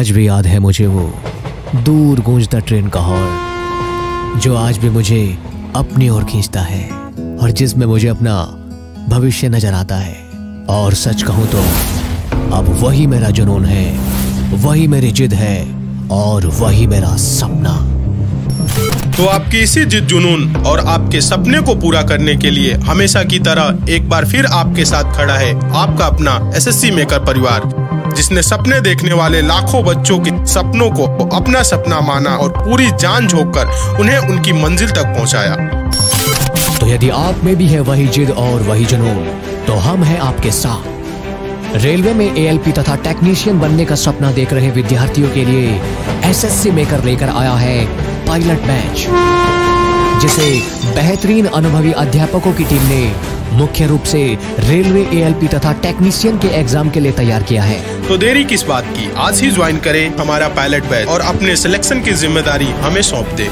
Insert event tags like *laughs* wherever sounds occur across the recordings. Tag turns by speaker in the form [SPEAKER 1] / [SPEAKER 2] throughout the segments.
[SPEAKER 1] आज भी याद है मुझे वो दूर गूंजता ट्रेन का हॉर्न जो आज भी मुझे अपनी ओर खींचता है और जिसमें मुझे अपना भविष्य नजर आता है और सच कहूं तो अब वही मेरा जुनून है वही मेरी जिद है और वही मेरा सपना तो आपकी इसी जिद जुनून और आपके सपने को पूरा करने के लिए हमेशा की तरह एक बार फिर आपके साथ खड़ा है आपका अपना एसएससी मेकर परिवार जिसने सपने देखने वाले लाखों बच्चों के सपनों को अपना सपना माना और पूरी जान झोंक उन्हें उनकी मंजिल तक पहुंचाया तो यदि आप में भी है वही जिद और वही जुनून तो हम हैं आपके साथ रेलवे में ए तथा टेक्नीशियन बनने का सपना देख रहे विद्यार्थियों के लिए एसएससी मेकर लेकर आया है पायलट बैच जिसे बेहतरीन अनुभवी अध्यापकों की टीम ने मुख्य रूप से रेलवे एएलपी तथा टेक्नीशियन के एग्जाम के लिए तैयार किया है तो देरी किस बात की आज ही ज्वाइन करें हमारा पायलट बैच और अपने सिलेक्शन की जिम्मेदारी हमें सौंप दे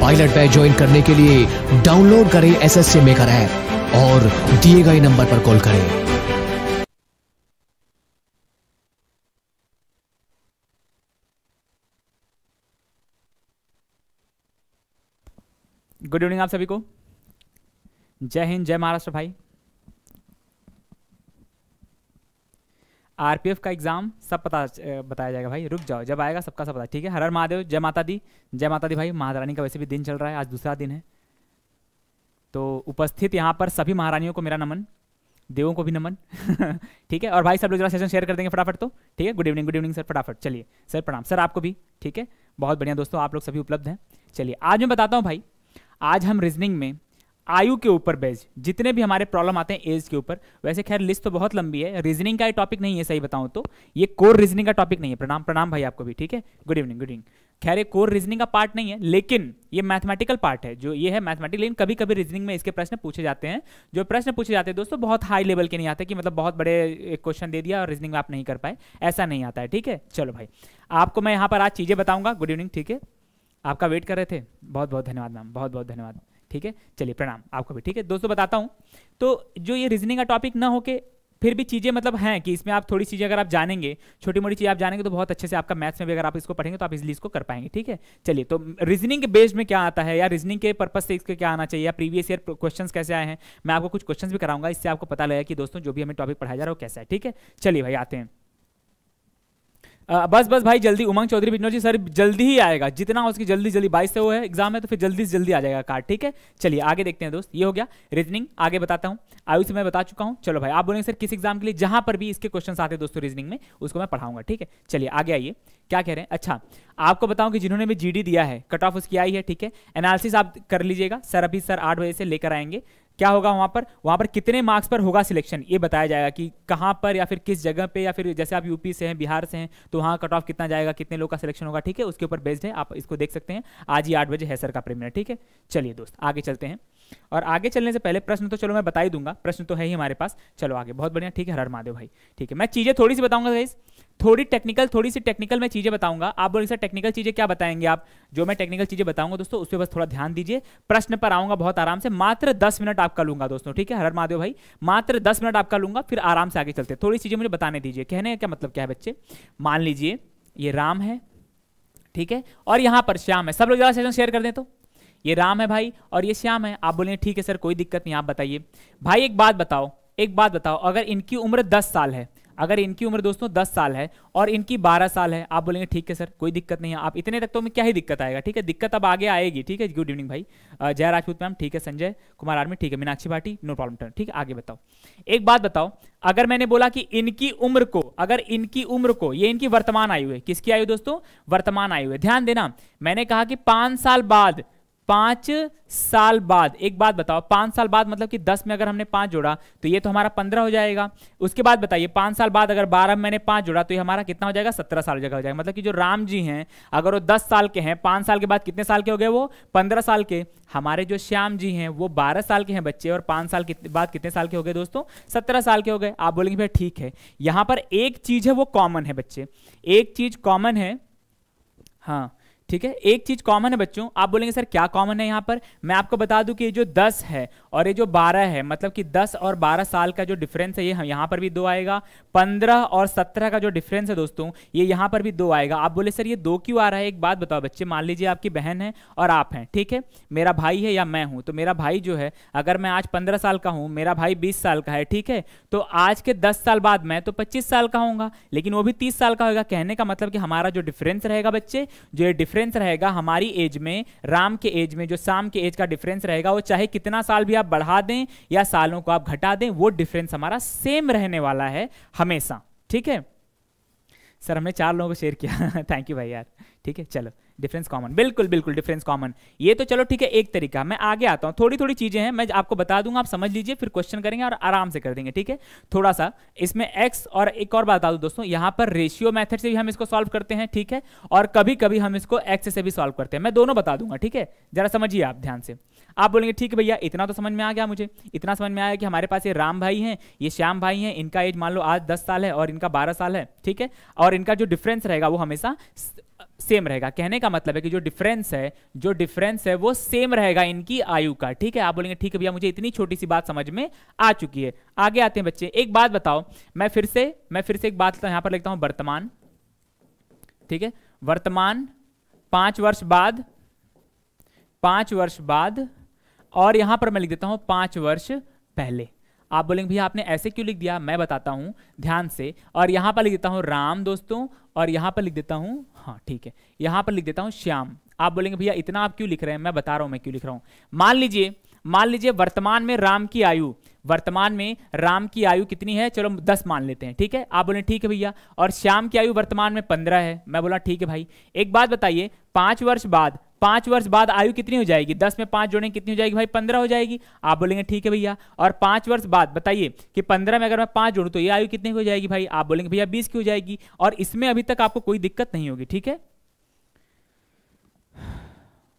[SPEAKER 1] पायलट बैच ज्वाइन करने के लिए डाउनलोड करें एस एस मेकर ऐप और दिए गए नंबर पर कॉल करें
[SPEAKER 2] गुड इवनिंग आप सभी को जय हिंद जय महाराष्ट्र भाई आरपीएफ का एग्जाम सब पता बताया जाएगा भाई रुक जाओ जब आएगा सबका सब पता ठीक है हर हर महादेव जय माता दी जय माता दी भाई महारानी का वैसे भी दिन चल रहा है आज दूसरा दिन है तो उपस्थित यहाँ पर सभी महारानियों को मेरा नमन देवों को भी नमन *laughs* ठीक है और भाई सब लोग जरा सेशन शेयर कर देंगे फटाफट तो ठीक है good evening good evening sir फटाफट चलिए सर प्रणाम सर आपको भी ठीक है बहुत बढ़िया दोस्तों आप लोग सभी उपलब्ध हैं चलिए आज मैं बताता हूँ भाई आज हम रीजनिंग में आयु के ऊपर बेज जितने भी हमारे प्रॉब्लम आते हैं एज के ऊपर वैसे खैर लिस्ट तो बहुत लंबी है रीजनिंग का टॉपिक नहीं है सही बताऊं तो ये कोर रीजनिंग का टॉपिक नहीं है प्रणाम प्रणाम भाई आपको भी ठीक है गुड इवनिंग गुड इवनिंग खैर ये कोर रीजनिंग का पार्ट नहीं है लेकिन ये मैथमेटिकल पार्ट है जो ये है मैथमेटिक लेकिन कभी कभी रीजनिंग में इसके प्रश्न पूछे जाते हैं जो प्रश्न पूछे जाते हैं दोस्तों बहुत हाई लेवल के नहीं आते कि मतलब बहुत बड़े क्वेश्चन दे दिया और रीजनिंग में आप नहीं कर पाए ऐसा नहीं आता है ठीक है चलो भाई आपको मैं यहाँ पर आज चीज़ें बताऊँगा गुड इवनिंग ठीक है आपका वेट कर रहे थे बहुत बहुत धन्यवाद मैम बहुत बहुत धन्यवाद ठीक है चलिए प्रणाम आपको भी ठीक है दोस्तों बताता हूँ तो जो ये रीजनिंग का टॉपिक ना होके फिर भी चीज़ें मतलब हैं कि इसमें आप थोड़ी चीज़ें अगर आप जानेंगे छोटी मोटी चीज़ आप जानेंगे तो बहुत अच्छे से आपका मैथ्स में भी अगर आप इसको पढ़ेंगे तो आप इजली इसको कर पाएंगे ठीक है चलिए तो रीजनिंग के बेस में क्या आता है या रीजनिंग के पर्पज से इसके क्या आना चाहिए या प्रीवियस ईयर क्वेश्चन कैसे आए हैं मैं आपको कुछ क्वेश्चन भी कराऊंगा इससे आपको पता लगेगा कि दोस्तों जो भी हमें टॉपिक पढ़ाया जा रहा है वो कैसा है ठीक है चलिए भाई आते हैं आ, बस बस भाई जल्दी उमंग चौधरी बिजनौर जी सर जल्दी ही आएगा जितना उसकी जल्दी जल्दी बाईस से वो है एग्जाम है तो फिर जल्दी से जल्दी आ जाएगा कार्ड ठीक है चलिए आगे देखते हैं दोस्त ये हो गया रीजनिंग आगे बताता हूँ आयु से मैं बता चुका हूँ चलो भाई आप बोलेंगे सर किस एग्जाम के लिए जहाँ पर भी इसके क्वेश्चन आते हैं दोस्तों रीजनिंग में उसको मैं पढ़ाऊंगा ठीक है चलिए आगे आइए क्या कह रहे हैं अच्छा आपको बताऊँ कि जिन्होंने भी जी दिया है कट ऑफ उसकी आई है ठीक है एनालिसिस आप कर लीजिएगा सर अभी सर आठ बजे से लेकर आएंगे क्या होगा वहाँ पर वहाँ पर कितने मार्क्स पर होगा सिलेक्शन ये बताया जाएगा कि कहाँ पर या फिर किस जगह पे या फिर जैसे आप यूपी से हैं बिहार से हैं तो वहाँ कट ऑफ कितना जाएगा कितने लोग का सिलेक्शन होगा ठीक है उसके ऊपर बेस्ड है आप इसको देख सकते हैं आज ही आठ बजे है सर का प्रीमियर ठीक है चलिए दोस्त आगे चलते हैं और आगे चलने से पहले प्रश्न तो चलो मैं बता ही दूंगा प्रश्न तो है ही हमारे पास चलो आगे बहुत बढ़िया ठीक है हर महादेव भाई ठीक है मैं चीज़ें थोड़ी सी बताऊंगा गाइज थोड़ी टेक्निकल थोड़ी सी टेक्निकल मैं चीज़ें बताऊंगा आप बोलिए सर टेक्निकल चीज़ें क्या बताएंगे आप जो मैं टेक्निकल चीज़ें बताऊंगा दोस्तों उस पर बस थोड़ा ध्यान दीजिए प्रश्न पर आऊंगा बहुत आराम से मात्र दस मिनट आपका लूंगा दोस्तों ठीक है हर महादेव भाई मात्र दस मिनट आपका लूंगा फिर आराम से आगे चलते थोड़ी चीज़ें मुझे बताने दीजिए कहने का मतलब क्या है बच्चे मान लीजिए ये राम है ठीक है और यहां पर श्याम है सब लोग ज़्यादा सेशन शेयर कर दें तो ये राम है भाई और ये श्याम है आप बोलेंगे ठीक है सर कोई दिक्कत नहीं आप बताइए भाई एक बात बताओ एक बात बताओ अगर इनकी उम्र दस साल है अगर इनकी उम्र दोस्तों दस साल है और इनकी बारह साल है आप बोलेंगे ठीक है सर कोई दिक्कत नहीं है आप इतने तक तो में क्या ही दिक्कत आएगा ठीक है दिक्कत अब आगे आएगी ठीक है गुड इवनिंग भाई जय राजपूत मैम ठीक है संजय कुमार आर्मी ठीक है Meenakshi Bhati no problem turn ठीक है आगे बताओ एक बात बताओ अगर मैंने बोला कि इनकी उम्र को अगर इनकी उम्र को ये इनकी वर्तमान आयु है किसकी आयु दोस्तों वर्तमान आयु है ध्यान देना मैंने कहा कि पांच साल बाद पांच साल बाद एक बात बताओ पांच साल बाद मतलब कि दस में अगर हमने पांच जोड़ा तो ये तो हमारा पंद्रह हो जाएगा उसके बाद बताइए पांच साल बाद अगर बारह में मैंने पांच जोड़ा तो ये हमारा कितना हो जाएगा सत्रह साल जगह हो जाएगा मतलब कि जो राम जी हैं अगर वो दस साल के हैं पांच साल के बाद कितने साल के हो गए वो पंद्रह साल के हमारे जो श्याम जी हैं वो बारह साल के हैं बच्चे और पांच साल के बाद कितने साल के हो गए दोस्तों सत्रह साल के हो गए आप बोलेंगे भाई ठीक है यहां पर एक चीज है वो कॉमन है बच्चे एक चीज कॉमन है हाँ ठीक है एक चीज कॉमन है बच्चों आप बोलेंगे सर क्या कॉमन है यहाँ पर मैं आपको बता दूं कि ये जो 10 है और ये जो 12 है मतलब कि 10 और 12 साल का जो डिफरेंस है ये यहाँ पर भी दो आएगा 15 और 17 का जो डिफरेंस है दोस्तों ये यह यहाँ पर भी दो आएगा आप बोले सर ये दो क्यों आ रहा है एक बात बताओ बच्चे मान लीजिए आपकी बहन है और आप हैं ठीक है मेरा भाई है या मैं हूँ तो मेरा भाई जो है अगर मैं आज पंद्रह साल का हूँ मेरा भाई बीस साल का है ठीक है तो आज के दस साल बाद मैं तो पच्चीस साल का हूँ लेकिन वो भी तीस साल का होगा कहने का मतलब कि हमारा जो डिफरेंस रहेगा बच्चे जो ये डिफरेंस डिफरेंस रहेगा हमारी एज में राम के एज में जो शाम के एज का डिफरेंस रहेगा वो चाहे कितना साल भी आप बढ़ा दें या सालों को आप घटा दें वो डिफरेंस हमारा सेम रहने वाला है हमेशा ठीक है सर हमने चार लोगों को शेयर किया थैंक *laughs* यू भाई यार ठीक है चलो डिफरेंस कॉमन बिल्कुल बिल्कुल डिफरेंस कॉमन ये तो चलो ठीक है एक तरीका मैं आगे आता हूँ थोड़ी थोड़ी चीज़ें हैं मैं आपको बता दूंगा आप समझ लीजिए फिर क्वेश्चन करेंगे और आराम से कर देंगे ठीक है थोड़ा सा इसमें एक्स और एक और बात बता दूँ दोस्तों यहाँ पर रेशियो मैथड से भी हम इसको सॉल्व करते हैं ठीक है और कभी कभी हम इसको एक्स से भी सॉल्व करते हैं मैं दोनों बता दूंगा ठीक है जरा समझिए आप ध्यान से आप बोलेंगे ठीक है भैया इतना तो समझ में आ गया मुझे इतना समझ में आया कि हमारे पास ये राम भाई हैं ये श्याम भाई हैं इनका एज मान लो आज दस साल है और इनका बारह साल है ठीक है और इनका जो डिफरेंस रहेगा वो हमेशा सेम रहेगा कहने का मतलब है कि जो डिफरेंस है जो डिफरेंस है वो सेम रहेगा इनकी आयु का ठीक है आप बोलेंगे ठीक है भैया मुझे इतनी छोटी सी बात समझ में आ चुकी है आगे आते हैं बच्चे एक बात बताओ मैं फिर से मैं फिर से एक बात यहां पर लिखता हूं वर्तमान ठीक है वर्तमान पांच वर्ष बाद पांच वर्ष बाद और यहां पर मैं लिख देता हूं पांच वर्ष पहले आप बोलेंगे भैया आपने ऐसे क्यों लिख दिया मैं बताता हूं ध्यान से और यहां पर लिख देता हूं राम दोस्तों और यहां पर लिख देता हूं हाँ ठीक है यहां पर लिख देता हूं श्याम आप बोलेंगे भैया इतना आप क्यों लिख रहे हैं मैं बता रहा हूं मैं क्यों लिख रहा हूं मान लीजिए मान लीजिए वर्तमान में राम की आयु वर्तमान में राम की आयु कितनी है चलो दस मान लेते हैं ठीक है आप बोले ठीक है भैया और श्याम की आयु वर्तमान में पंद्रह है मैं बोला ठीक है भाई एक बात बताइए पांच वर्ष बाद पांच वर्ष बाद आयु कितनी हो जाएगी दस में पांच जोड़ेंगे कितनी हो जाएगी भाई पंद्रह हो जाएगी आप बोलेंगे ठीक है भैया और पांच वर्ष बाद बताइए कि पंद्रह में अगर मैं पांच जोड़ू तो ये आयु कितनी हो जाएगी भाई आप बोलेंगे भैया बीस की हो जाएगी और इसमें अभी तक आपको कोई दिक्कत नहीं होगी ठीक है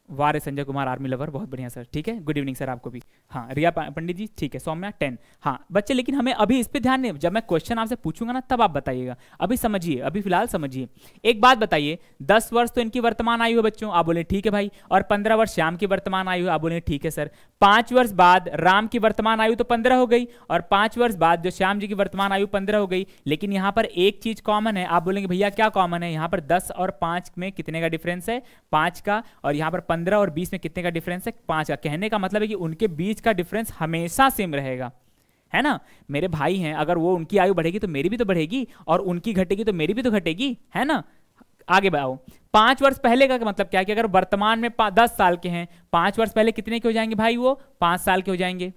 [SPEAKER 2] वारे संजय कुमार आर्मी लवर बहुत बढ़िया सर ठीक है गुड इवनिंग सर आपको भी हाँ रिया पंडित जी ठीक है सौम्या टेन हाँ बच्चे लेकिन हमें अभी इस पे ध्यान नहीं जब मैं क्वेश्चन आपसे पूछूंगा ना तब आप बताइएगा अभी समझिए अभी फिलहाल समझिए एक बात बताइए दस वर्ष तो इनकी वर्तमान आयु है बच्चों आप बोले ठीक है भाई और पंद्रह वर्ष श्याम की वर्तमान आयु आप बोले ठीक है सर पांच वर्ष बाद राम की वर्तमान आयु तो पंद्रह हो गई और पांच वर्ष बाद जो श्याम जी की वर्तमान आयु पंद्रह हो गई लेकिन यहाँ पर एक चीज कॉमन है आप बोलेंगे भैया क्या कॉमन है यहाँ पर दस और पांच में कितने का डिफरेंस है पांच का और यहाँ पर पंद्रह और बीस में कितने का डिफरेंस है पांच का कहने का मतलब है कि उनके बीच का डिफरेंस हमेशा सेम रहेगा है ना मेरे भाई हैं अगर वो उनकी आयु बढ़ेगी तो मेरी भी तो बढ़ेगी और उनकी घटेगी तो मेरी भी तो घटेगी है ना आगे बढ़ाओ पांच वर्ष पहले का मतलब क्या है कि अगर वर्तमान में दस साल के हैं पांच वर्ष पहले कितने के हो जाएंगे भाई वो पांच साल के हो जाएंगे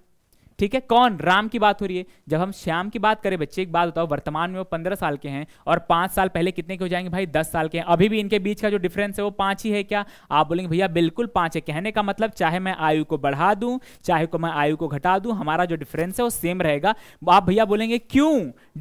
[SPEAKER 2] ठीक है कौन राम की बात हो रही है जब हम श्याम की बात करें बच्चे एक बात बताओ वर्तमान में वो पंद्रह साल के हैं और पांच साल पहले कितने के हो जाएंगे भाई दस साल के हैं अभी भी इनके बीच का जो डिफरेंस है वो पांच ही है क्या आप बोलेंगे भैया बिल्कुल पांच है कहने का मतलब चाहे मैं आयु को बढ़ा दूं चाहे को मैं आयु को घटा दूं हमारा जो डिफरेंस है वो सेम रहेगा आप भैया बोलेंगे क्यों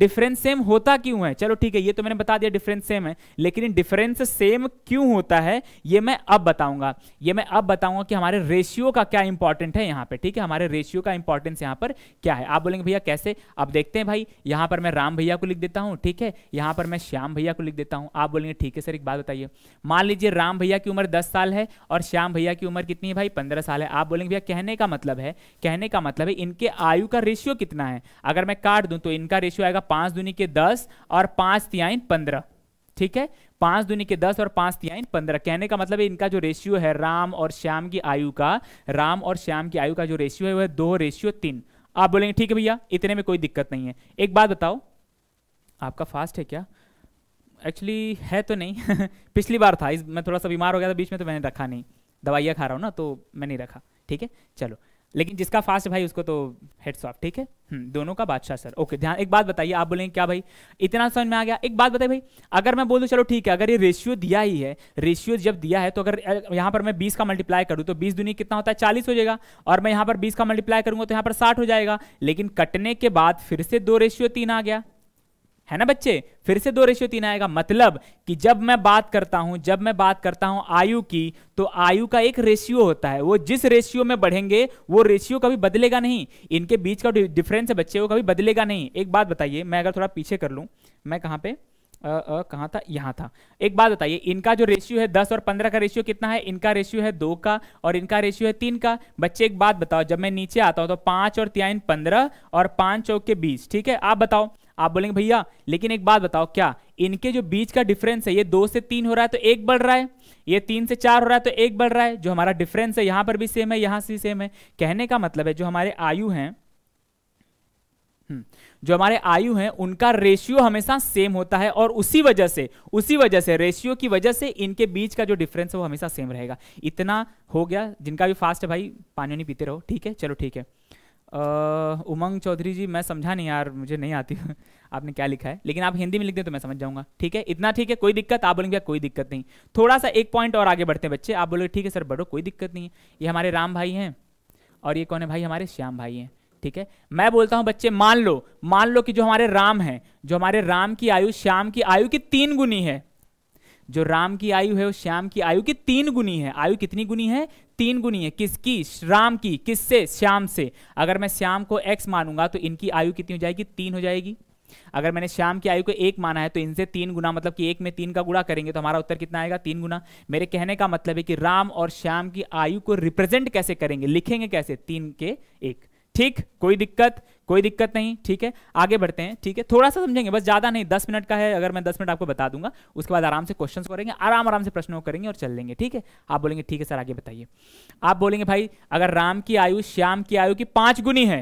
[SPEAKER 2] डिफरेंस सेम होता क्यों है चलो ठीक है ये तो मैंने बता दिया डिफरेंस सेम है लेकिन डिफरेंस सेम क्यों होता है ये मैं अब बताऊंगा ये मैं अब बताऊंगा कि हमारे रेशियो का क्या इंपॉर्टेंट है यहाँ पे ठीक है हमारे रेशियो का इंपॉर्टेंस यहाँ पर क्या है आप बोलेंगे भैया कैसे आप देखते हैं भाई यहाँ पर मैं राम भैया को लिख देता हूँ ठीक है यहाँ पर मैं श्याम भैया को लिख देता हूँ आप बोलेंगे ठीक है सर एक बात बताइए मान लीजिए राम भैया की उम्र दस साल है और श्याम भैया की उम्र कितनी है भाई पंद्रह साल है आप बोलेंगे भैया कहने का मतलब है कहने का मतलब है इनके आयु का रेशियो कितना है अगर मैं काट दूँ तो इनका रेशियो आएगा पाँच दूनी के दस और पाँच तिहाइन पंद्रह ठीक है पांच दुनिया के दस और पांच तिहाइन पंद्रह कहने का मतलब है इनका जो रेशियो है राम और श्याम की आयु का राम और श्याम की आयु का जो रेशियो है वह दो रेशियो तीन आप बोलेंगे ठीक है भैया इतने में कोई दिक्कत नहीं है एक बात बताओ आपका फास्ट है क्या एक्चुअली है तो नहीं *laughs* पिछली बार था इस मैं थोड़ा सा बीमार हो गया था बीच में तो मैंने रखा नहीं दवाइयाँ खा रहा हूँ ना तो मैं नहीं रखा ठीक है चलो लेकिन जिसका फास्ट भाई उसको तो हेड सॉफ्ट ठीक है हम्म, दोनों का बादशाह सर ओके ध्यान एक बात बताइए आप बोलेंगे क्या भाई इतना समझ में आ गया एक बात बताइए भाई अगर मैं बोल दूँ चलो ठीक है अगर ये रेशियो दिया ही है रेशियो जब दिया है तो अगर यहाँ पर मैं बीस का मल्टीप्लाई करूँ तो बीस दुनिया कितना होता है चालीस हो जाएगा और मैं यहाँ पर बीस का मल्टीप्लाई करूंगा तो यहाँ पर साठ हो जाएगा लेकिन कटने के बाद फिर से दो रेशियो तीन आ गया है ना बच्चे फिर से दो रेशियो तीन आएगा मतलब कि जब मैं बात करता हूं जब मैं बात करता हूं आयु की तो आयु का एक रेशियो होता है वो जिस रेशियो में बढ़ेंगे वो रेशियो कभी बदलेगा नहीं इनके बीच का डिफरेंस है बच्चे वो कभी बदलेगा नहीं एक बात बताइए मैं अगर थोड़ा पीछे कर लूँ मैं कहाँ पे कहाँ था यहाँ था एक बात बताइए इनका जो रेशियो है दस और पंद्रह का रेशियो कितना है इनका रेशियो है दो का और इनका रेशियो है तीन का बच्चे एक बात बताओ जब मैं नीचे आता हूँ तो पाँच और त्याइन पंद्रह और पाँच चौक के बीस ठीक है आप बताओ आप बोलेंगे भैया लेकिन एक बात बताओ क्या इनके जो बीच का डिफरेंस है ये दो से तीन हो रहा है तो एक बढ़ रहा है ये तीन से चार हो रहा है तो एक बढ़ रहा है जो हमारा डिफरेंस है यहां पर भी सेम है यहां से सेम है कहने का मतलब है जो हमारे आयु है हम्म, जो हमारे आयु हैं उनका रेशियो हमेशा सेम होता है और उसी वजह से उसी वजह से रेशियो की वजह से इनके बीच का जो डिफरेंस है वो हमेशा सेम रहेगा इतना हो गया जिनका भी फास्ट है भाई पानी नहीं पीते रहो ठीक है चलो ठीक है उमंग चौधरी जी मैं समझा नहीं यार मुझे नहीं आती *laughs* आपने क्या लिखा है लेकिन आप हिंदी में लिख दें तो मैं समझ जाऊंगा ठीक है इतना ठीक है कोई दिक्कत आप बोलेंगे कोई दिक्कत नहीं थोड़ा सा एक पॉइंट और आगे बढ़ते हैं बच्चे आप बोलोगे ठीक है सर बढ़ो कोई दिक्कत नहीं है ये हमारे राम भाई हैं और ये कौन है भाई हमारे श्याम भाई हैं ठीक है मैं बोलता हूँ बच्चे मान लो मान लो कि जो हमारे राम हैं जो हमारे राम की आयु श्याम की आयु की तीन गुनी है जो राम की आयु है वो श्याम की आयु की तीन गुनी है आयु कितनी गुनी है तीन गुनी है किसकी राम की किससे श्याम से अगर मैं श्याम को एक्स मानूंगा तो इनकी आयु कितनी हो जाएगी तीन हो जाएगी अगर मैंने श्याम की आयु को एक माना है तो इनसे तीन गुना मतलब कि एक में तीन का गुणा करेंगे तो हमारा उत्तर कितना आएगा तीन गुना मेरे कहने का मतलब है कि राम और श्याम की आयु को रिप्रेजेंट कैसे करेंगे लिखेंगे कैसे तीन के एक ठीक कोई दिक्कत कोई दिक्कत नहीं ठीक है आगे बढ़ते हैं ठीक है थोड़ा सा समझेंगे बस ज्यादा नहीं दस मिनट का है अगर मैं दस मिनट आपको बता दूंगा उसके बाद आराम से क्वेश्चन करेंगे आराम आराम से प्रश्नों करेंगे और चल लेंगे ठीक है आप बोलेंगे ठीक है सर आगे बताइए आप बोलेंगे भाई अगर राम की आयु श्याम की आयु की पांच गुनी है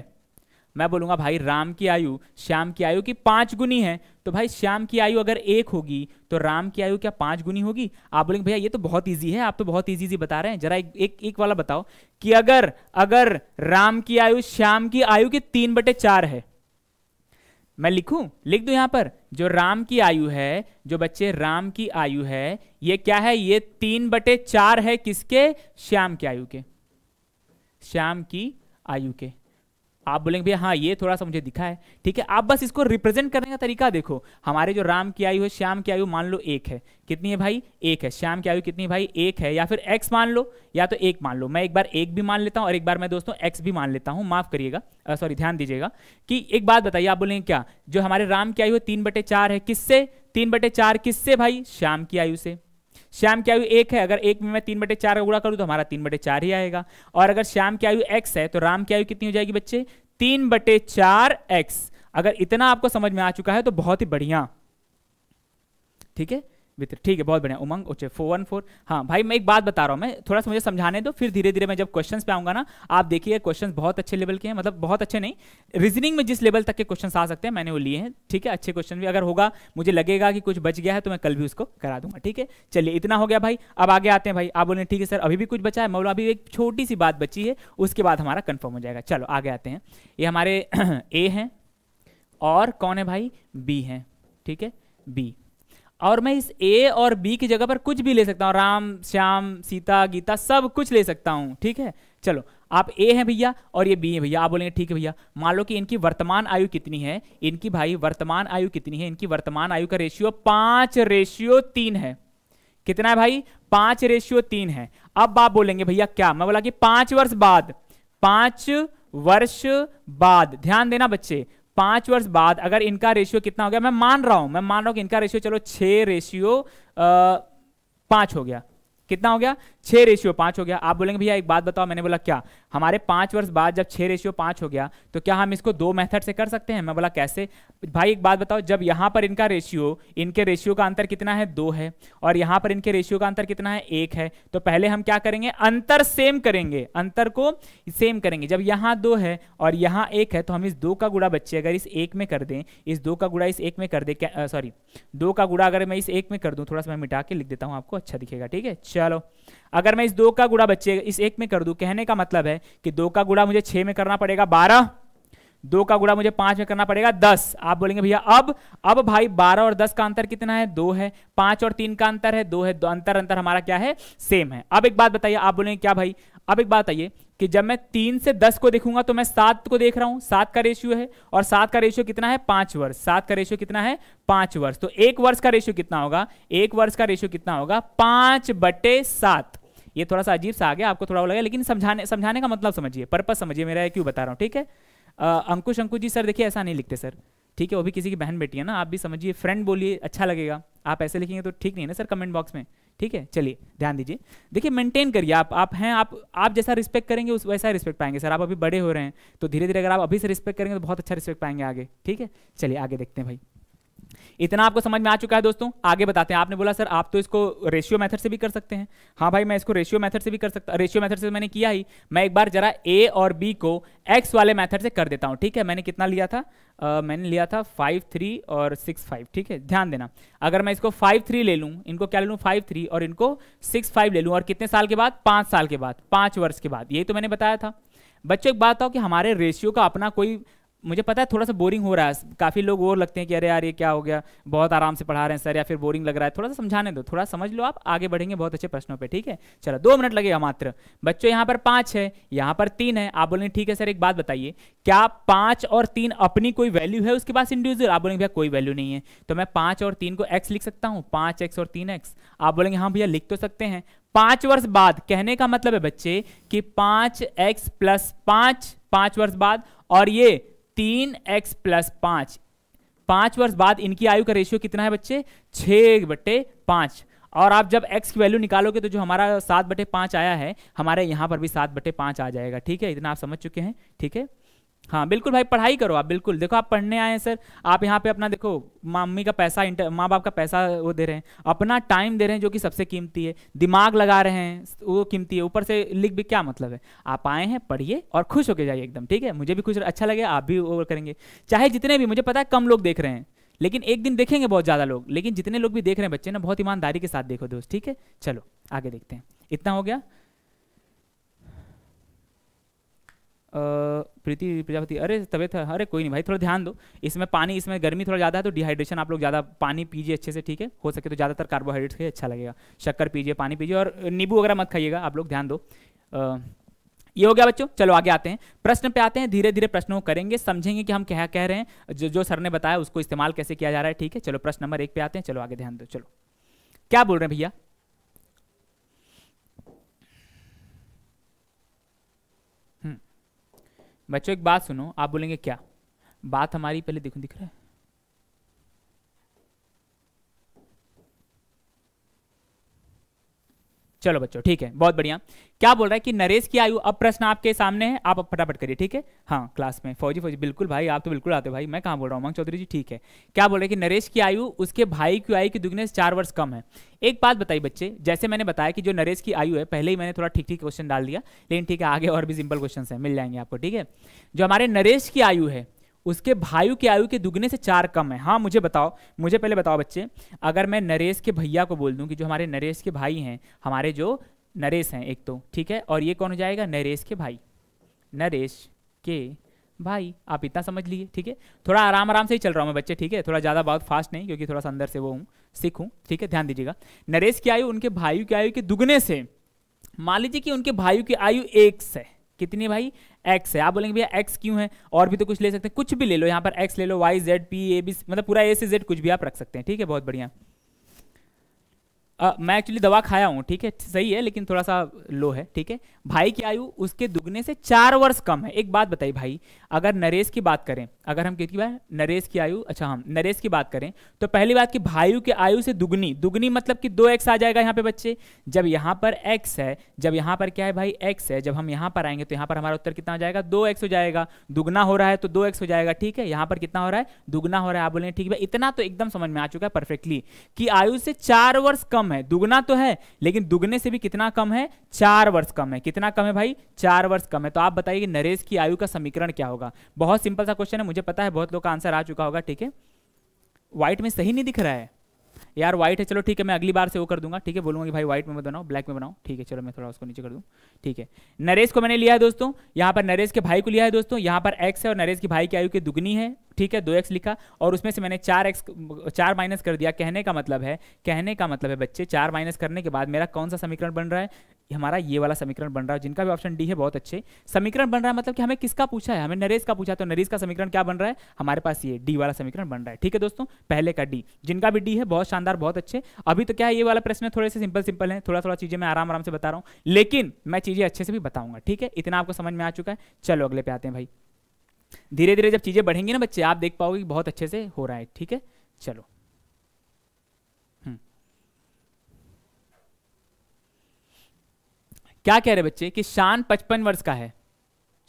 [SPEAKER 2] मैं बोलूंगा भाई राम की आयु श्याम की आयु की पांच गुनी है तो भाई श्याम की आयु अगर एक होगी तो राम की आयु क्या पांच गुनी होगी आप बोलेंगे भैया ये तो बहुत ईजी है आप तो बहुत इजी इजी बता रहे हैं जरा एक, एक एक वाला बताओ कि अगर अगर राम की आयु श्याम की आयु के तीन बटे चार है मैं लिखूं लिख दू यहां पर जो राम की आयु है जो बच्चे राम की आयु है ये क्या है ये तीन बटे चार है किसके श्याम की आयु के श्याम की आयु के आप बोलेंगे भैया हाँ ये थोड़ा सा मुझे दिखा है ठीक है आप बस इसको रिप्रेजेंट करने का तरीका देखो हमारे जो राम की आयु है श्याम की आयु मान लो एक है कितनी है भाई एक है श्याम की आयु कितनी है भाई एक है या फिर एक्स मान लो या तो एक मान लो मैं एक बार एक भी मान लेता हूँ और एक बार मैं दोस्तों एक्स भी मान लेता हूँ माफ करिएगा सॉरी ध्यान दीजिएगा कि एक बात बताइए आप बोलेंगे क्या जो हमारे राम की आयु है तीन बटे चार है किससे तीन बटे चार किससे भाई श्याम की आयु से श्याम की आयु एक है अगर एक में मैं तीन बटे चार का गुणा तो हमारा तीन बटे चार ही आएगा और अगर श्याम की आयु एक्स है तो राम की आयु कितनी हो जाएगी बच्चे तीन बटे चार एक्स अगर इतना आपको समझ में आ चुका है तो बहुत ही बढ़िया ठीक है वित्र ठीक है बहुत बढ़िया उमंग ओचे फोर वन फोर हाँ भाई मैं एक बात बता रहा हूँ मैं थोड़ा सा मुझे समझाने दो फिर धीरे धीरे मैं जब क्वेश्चन पे आऊँगा ना आप देखिए क्वेश्चन बहुत अच्छे लेवल के हैं मतलब बहुत अच्छे नहीं रीजनिंग में जिस लेवल तक के क्वेश्चन आ सकते हैं मैंने वो लिए हैं ठीक है अच्छे क्वेश्चन भी अगर होगा मुझे लगेगा कि कुछ बच गया है तो मैं कल भी उसको करा दूंगा ठीक है चलिए इतना हो गया भाई अब आगे आते हैं भाई आप बोले ठीक है सर अभी भी कुछ बचा है मतलब अभी एक छोटी सी बात बची है उसके बाद हमारा कन्फर्म हो जाएगा चलो आगे आते हैं ये हमारे ए *clears throat* हैं और कौन है भाई बी हैं ठीक है बी और मैं इस ए और बी की जगह पर कुछ भी ले सकता हूँ राम श्याम सीता गीता सब कुछ ले सकता हूँ ठीक है चलो आप ए हैं भैया और ये बी हैं भैया आप बोलेंगे ठीक है भैया मान लो कि इनकी वर्तमान आयु कितनी है इनकी भाई वर्तमान आयु कितनी है इनकी वर्तमान आयु का रेशियो पाँच रेशियो तीन है कितना है भाई पाँच रेशियो तीन है अब आप बोलेंगे भैया क्या मैं बोला कि पाँच वर्ष बाद पाँच वर्ष बाद ध्यान देना बच्चे पांच वर्ष बाद अगर इनका रेशियो कितना हो गया मैं मान रहा हूं मैं मान रहा हूं कि इनका रेशियो चलो छे रेशियो पांच हो गया कितना हो गया छह रेशियो पांच हो गया आप बोलेंगे भैया एक बात बताओ मैंने बोला क्या हमारे पाँच वर्ष बाद जब छः रेशियो पाँच हो गया तो क्या हम इसको दो मेथड से कर सकते हैं मैं बोला कैसे भाई एक बात बताओ जब यहाँ पर इनका रेशियो इनके रेशियो का अंतर कितना है दो है और यहाँ पर इनके रेशियो का अंतर कितना है एक है तो पहले हम क्या करेंगे अंतर सेम करेंगे अंतर को सेम करेंगे जब यहाँ दो है और यहाँ एक है तो हम इस दो का गुड़ा बच्चे अगर इस एक में कर दें इस दो का गुड़ा इस एक में कर दे सॉरी दो का गुड़ा अगर मैं इस एक में कर दूँ थोड़ा सा मैं मिटा के लिख देता हूँ आपको अच्छा दिखेगा ठीक है चलो अगर मैं इस दो का गुड़ा बच्चे इस एक में कर दूं कहने का मतलब है कि दो का गुड़ा मुझे छह में करना पड़ेगा बारह दो का गुड़ा मुझे पांच में करना पड़ेगा दस आप बोलेंगे भैया अब अब भाई बारह और दस का अंतर कितना है दो है पांच और तीन का अंतर है दो है दो अंतर अंतर हमारा क्या है सेम है अब एक बात बताइए आप बोलेंगे क्या भाई अब एक बात आइए कि जब मैं तीन से दस को देखूंगा तो मैं सात को देख रहा हूं सात का रेशियो है और सात का रेशियो कितना है पांच वर्ष सात का रेशियो कितना है पांच वर्ष तो एक वर्ष का रेशियो कितना होगा एक वर्ष का रेशियो कितना होगा पांच बटे सात ये थोड़ा सा अजीब सा आ गया आपको थोड़ा लगा लगेगा लेकिन समझाने समझाने का मतलब समझिए पर्पज समझिए मेरा क्यों बता रहा हूँ ठीक है अंकुश अंकुश जी सर देखिए ऐसा नहीं लिखते सर ठीक है वो भी किसी की बहन बेटी है ना आप भी समझिए फ्रेंड बोलिए अच्छा लगेगा आप ऐसे लिखेंगे तो ठीक नहीं है ना सर कमेंट बॉक्स में ठीक है चलिए ध्यान दीजिए देखिए मेंटेन करिए आप आप हैं आप आप जैसा रिस्पेक्ट करेंगे उस वैसा रिस्पेक्ट पाएंगे सर आप अभी बड़े हो रहे हैं तो धीरे धीरे अगर आप अभी से रिस्पेक्ट करेंगे तो बहुत अच्छा रिस्पेक्ट पाएंगे आगे ठीक है चलिए आगे देखते हैं भाई इतना आपको समझ में आ चुका है दोस्तों आगे बताते हैं आपने बोला सर आप तो इसको रेशियो मेथड से भी कर सकते हैं हाँ भाई मैं इसको रेशियो मेथड से भी कर सकता रेशियो मेथड से मैंने किया ही मैं एक बार जरा ए और बी को एक्स वाले मेथड से कर देता हूँ ठीक है मैंने कितना लिया था आ, मैंने लिया था फाइव थ्री और सिक्स फाइव ठीक है ध्यान देना अगर मैं इसको फाइव थ्री ले लूँ इनको क्या ले लूँ फाइव थ्री और इनको सिक्स फाइव ले लूँ और कितने साल के बाद पाँच साल के बाद पाँच वर्ष के बाद यही तो मैंने बताया था बच्चों एक बात हो कि हमारे रेशियो का अपना कोई मुझे पता है थोड़ा सा बोरिंग हो रहा है काफ़ी लोग और लगते हैं कि अरे यार ये क्या हो गया बहुत आराम से पढ़ा रहे हैं सर या फिर बोरिंग लग रहा है थोड़ा सा समझाने दो थोड़ा समझ लो आप आगे बढ़ेंगे बहुत अच्छे प्रश्नों पर ठीक है चलो दो मिनट लगेगा मात्र बच्चों यहाँ पर पाँच है यहाँ पर तीन है आप बोलेंगे ठीक है सर एक बात बताइए क्या पाँच और तीन अपनी कोई वैल्यू है उसके पास इंडिविजुअल आप बोलेंगे भैया कोई वैल्यू नहीं है तो मैं पाँच और तीन को एक्स लिख सकता हूँ पाँच एक्स और तीन एक्स आप बोलेंगे हाँ भैया लिख तो सकते हैं पाँच वर्ष बाद कहने का मतलब है बच्चे कि पाँच एक्स प्लस पांच पांच वर्ष बाद और ये तीन एक्स प्लस पांच पांच वर्ष बाद इनकी आयु का रेशियो कितना है बच्चे छः बटे पांच और आप जब x की वैल्यू निकालोगे तो जो हमारा सात बटे पांच आया है हमारे यहां पर भी सात बटे पांच आ जाएगा ठीक है इतना आप समझ चुके हैं ठीक है हाँ बिल्कुल भाई पढ़ाई करो आप बिल्कुल देखो आप पढ़ने आए हैं सर आप यहाँ पे अपना देखो मम्मी का पैसा इंटर माँ बाप का पैसा वो दे रहे हैं अपना टाइम दे रहे हैं जो कि सबसे कीमती है दिमाग लगा रहे हैं वो कीमती है ऊपर से लिख भी क्या मतलब है आप आए हैं पढ़िए और खुश होकर जाइए एकदम ठीक है मुझे भी खुश अच्छा लगे आप भी वो करेंगे चाहे जितने भी मुझे पता है कम लोग देख रहे हैं लेकिन एक दिन देखेंगे बहुत ज़्यादा लोग लेकिन जितने लोग भी देख रहे हैं बच्चे ना बहुत ईमानदारी के साथ देखो दोस्त ठीक है चलो आगे देखते हैं इतना हो गया प्रीति प्रजापति अरे तबियत है अरे कोई नहीं भाई थोड़ा ध्यान दो इसमें पानी इसमें गर्मी थोड़ा ज़्यादा है तो डिहाइड्रेशन आप लोग ज़्यादा पानी पीजिए अच्छे से ठीक है हो सके तो ज़्यादातर कार्बोहाइड्रेट्स ही अच्छा लगेगा शक्कर पीजिए पानी पीजिए और नींबू वगैरह मत खाइएगा आप लोग ध्यान दो आ, ये हो गया बच्चों चलो आगे आते हैं प्रश्न पे आते हैं धीरे धीरे प्रश्नों को करेंगे समझेंगे कि हम क्या कह रहे हैं जो जो सर ने बताया उसको इस्तेमाल कैसे किया जा रहा है ठीक है चलो प्रश्न नंबर एक पे आते हैं चलो आगे ध्यान दो चलो क्या बोल रहे हैं भैया बच्चों एक बात सुनो आप बोलेंगे क्या बात हमारी पहले देखो दिख रहा है चलो बच्चों ठीक है बहुत बढ़िया क्या बोल रहा है कि नरेश की आयु अब प्रश्न आपके सामने है आप फटाफट करिए ठीक है हाँ क्लास में फौजी फौजी बिल्कुल भाई आप तो बिल्कुल आते हो भाई मैं कहाँ बोल रहा हूँ उमंग चौधरी जी ठीक है क्या बोल रहे कि नरेश की आयु उसके भाई की आयु की दुगने से चार वर्ष कम है एक बात बताई बच्चे जैसे मैंने बताया कि जो नरेश की आयु है पहले ही मैंने थोड़ा ठीक ठीक क्वेश्चन डाल दिया लेकिन ठीक है आगे और भी सिंपल क्वेश्चन है मिल जाएंगे आपको ठीक है जो हमारे नरेश की आयु है उसके भाई की आयु के दुगने से चार कम है हाँ मुझे बताओ मुझे पहले बताओ बच्चे अगर मैं नरेश के भैया को बोल दूँ कि जो हमारे नरेश के भाई हैं हमारे जो नरेश हैं एक तो ठीक है और ये कौन हो जाएगा नरेश के भाई नरेश के भाई आप इतना समझ लीजिए ठीक है थोड़ा आराम आराम से ही चल रहा हूँ मैं बच्चे ठीक है थोड़ा ज़्यादा बहुत फास्ट नहीं क्योंकि थोड़ा सा अंदर से वो हूँ सिख हूँ ठीक है ध्यान दीजिएगा नरेश की आयु उनके भाई की आयु के दुगने से मान लीजिए कि उनके भाई की आयु एक से कितनी भाई एक्स है आप बोलेंगे भैया एक्स क्यों है और भी तो कुछ ले सकते हैं कुछ भी ले लो यहाँ पर एक्स ले लो Y Z P A B मतलब पूरा ए से जेड कुछ भी आप रख सकते हैं ठीक है बहुत बढ़िया आ, मैं एक्चुअली दवा खाया हूँ ठीक है सही है लेकिन थोड़ा सा लो है ठीक है भाई की आयु उसके दुगने से चार वर्ष कम है एक बात बताइए भाई अगर नरेश की बात करें अगर हम कितनी भाई नरेश की आयु अच्छा हम नरेश की बात करें तो पहली बात कि भाई की आयु से दुगनी दुगनी मतलब कि दो एक्स आ जाएगा यहाँ पे बच्चे जब यहाँ पर एक्स है जब यहाँ पर क्या है भाई एक्स है जब हम यहाँ पर आएंगे तो यहाँ पर हमारा उत्तर कितना हो जाएगा दो एक्स हो जाएगा दुगना हो रहा है तो दो एक्स हो जाएगा ठीक है यहाँ पर कितना हो रहा है दुगना हो रहा है आप बोलेंगे ठीक है इतना तो एकदम समझ में आ चुका है परफेक्टली कि आयु से चार वर्ष कम कम है दुगना तो है लेकिन दुगने से भी कितना कम है चार वर्ष कम है कितना कम है भाई चार वर्ष कम है तो आप बताइए कि नरेश की आयु का समीकरण क्या होगा बहुत सिंपल सा क्वेश्चन है मुझे पता है बहुत लोग का आंसर आ चुका होगा ठीक है व्हाइट में सही नहीं दिख रहा है यार व्हाइट है चलो ठीक है मैं अगली बार से वो कर दूंगा ठीक है बोलूंगा कि भाई व्हाइट में बनाओ ब्लैक में बनाओ ठीक है चलो मैं थोड़ा उसको नीचे कर दूँ ठीक है नरेश को मैंने लिया है दोस्तों यहाँ पर नरेश के भाई को लिया है दोस्तों यहाँ पर एक्स है और नरेश की भाई की आयु की दुगनी है ठीक है दो एक्स लिखा और उसमें से मैंने चार एक्स चार माइनस कर दिया कहने का मतलब है कहने का मतलब है बच्चे चार माइनस करने के बाद मेरा कौन सा समीकरण बन रहा है हमारा ये वाला समीकरण बन रहा है जिनका भी ऑप्शन डी है बहुत अच्छे समीकरण बन रहा है मतलब कि हमें किसका पूछा है हमें नरेश का पूछा तो नरेश का समीकरण क्या बन रहा है हमारे पास ये डी वाला समीकरण बन रहा है ठीक है दोस्तों पहले का डी जिनका भी डी है बहुत शानदार बहुत अच्छे अभी तो क्या है ये वाला प्रश्न थोड़े से सिंपल सिंपल है थोड़ा थोड़ा चीजें मैं आराम आराम से बता रहा हूँ लेकिन मैं चीजें अच्छे से भी बताऊंगा ठीक है इतना आपको समझ में आ चुका है चलो अगले पे आते हैं भाई धीरे धीरे जब चीज़ें बढ़ेंगी ना बच्चे आप देख पाओगे कि बहुत अच्छे से हो रहा है ठीक है चलो हम्म। क्या कह रहे बच्चे कि शान पचपन वर्ष का है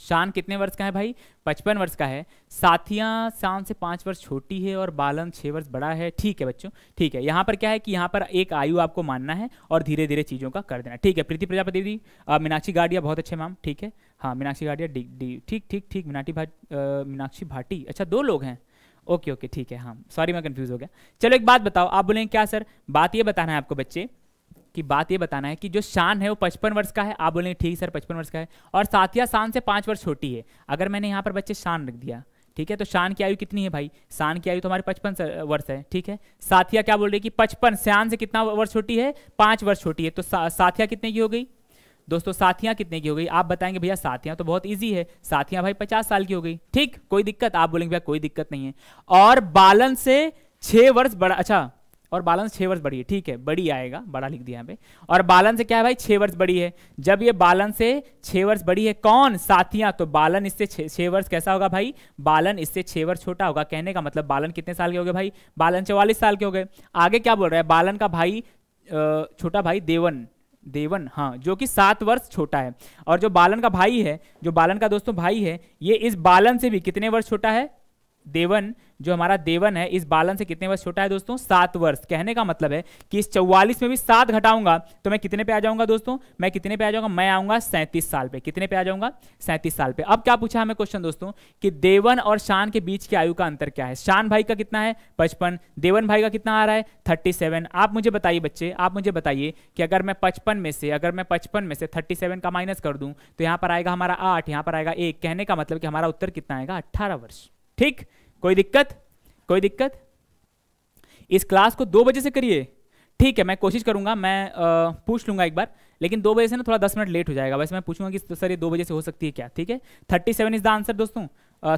[SPEAKER 2] शान कितने वर्ष का है भाई पचपन वर्ष का है साथिया शान से पाँच वर्ष छोटी है और बालन छः वर्ष बड़ा है ठीक है बच्चों ठीक है यहाँ पर क्या है कि यहाँ पर एक आयु आपको मानना है और धीरे धीरे चीज़ों का कर देना ठीक है प्रीति प्रजापति दी मीनाक्षी गाड़िया बहुत अच्छे मैम ठीक है हाँ मीनाक्षी गाड़िया डी डी ठीक ठीक ठीक मीनाटी भा मीनाक्षी भाटी अच्छा दो लोग हैं ओके ओके ठीक है हाँ सॉरी मैं कन्फ्यूज़ हो गया चलो एक बात बताओ आप बोलेंगे क्या सर बात ये बताना है आपको बच्चे कि बात ये बताना है कि जो शान है वो पचपन वर्ष का है आप बोलेंगे ठीक सर पचपन वर्ष का है और साथिया शान से पाँच वर्ष छोटी है अगर मैंने यहाँ पर बच्चे शान रख दिया ठीक है तो शान की आयु कितनी है भाई शान की आयु तो हमारे पचपन वर्ष है ठीक है साथिया क्या बोल रही है कि पचपन शान से कितना वर्ष छोटी है पाँच वर्ष छोटी है तो साथिया कितने की हो गई दोस्तों साथियां कितने की हो गई आप बताएंगे भैया साथियां तो बहुत इजी है साथियां भाई पचास साल की हो गई ठीक कोई दिक्कत आप बोलेंगे भैया कोई दिक्कत नहीं है और बालन से छह वर्ष बड़ा अच्छा और बैलेंस छः वर्ष बढ़ी है ठीक है बड़ी आएगा बड़ा लिख दिया यहाँ पे और बालन से क्या है भाई छः वर्ष बड़ी है जब ये बालन से छः वर्ष बड़ी है कौन साथियाँ तो बालन इससे छः वर्ष कैसा होगा भाई बालन इससे छः वर्ष छोटा होगा कहने का मतलब बालन कितने साल के हो गए भाई बालन चौवालीस साल के हो गए आगे क्या बोल रहा है बालन का भाई छोटा भाई देवन देवन हाँ जो कि सात वर्ष छोटा है और जो बालन का भाई है जो बालन का दोस्तों भाई है ये इस बालन से भी कितने वर्ष छोटा है देवन जो हमारा देवन है इस बालन से कितने वर्ष छोटा है दोस्तों सात वर्ष कहने का मतलब है कि इस चौवालीस में भी सात घटाऊंगा तो मैं कितने पे आ जाऊंगा दोस्तों मैं कितने पे आ जाऊंगा मैं आऊंगा सैंतीस साल पे कितने पे आ जाऊंगा सैंतीस साल पे अब क्या पूछा हमें क्वेश्चन दोस्तों कि देवन और शान के बीच की आयु का अंतर क्या है शान भाई का कितना है पचपन देवन भाई का कितना आ रहा है थर्टी आप मुझे बताइए बच्चे आप मुझे बताइए कि अगर मैं पचपन में से अगर मैं पचपन में से थर्टी का माइनस कर दूं तो यहाँ पर आएगा हमारा आठ यहाँ पर आएगा एक कहने का मतलब कि हमारा उत्तर कितना आएगा अट्ठारह वर्ष ठीक कोई दिक्कत कोई दिक्कत इस क्लास को दो बजे से करिए ठीक है मैं कोशिश करूंगा मैं आ, पूछ लूंगा एक बार लेकिन दो बजे से ना थोड़ा दस मिनट लेट हो जाएगा वैसे मैं पूछूंगा कि सर ये दो बजे से हो सकती है क्या ठीक है thirty seven is the answer दोस्तों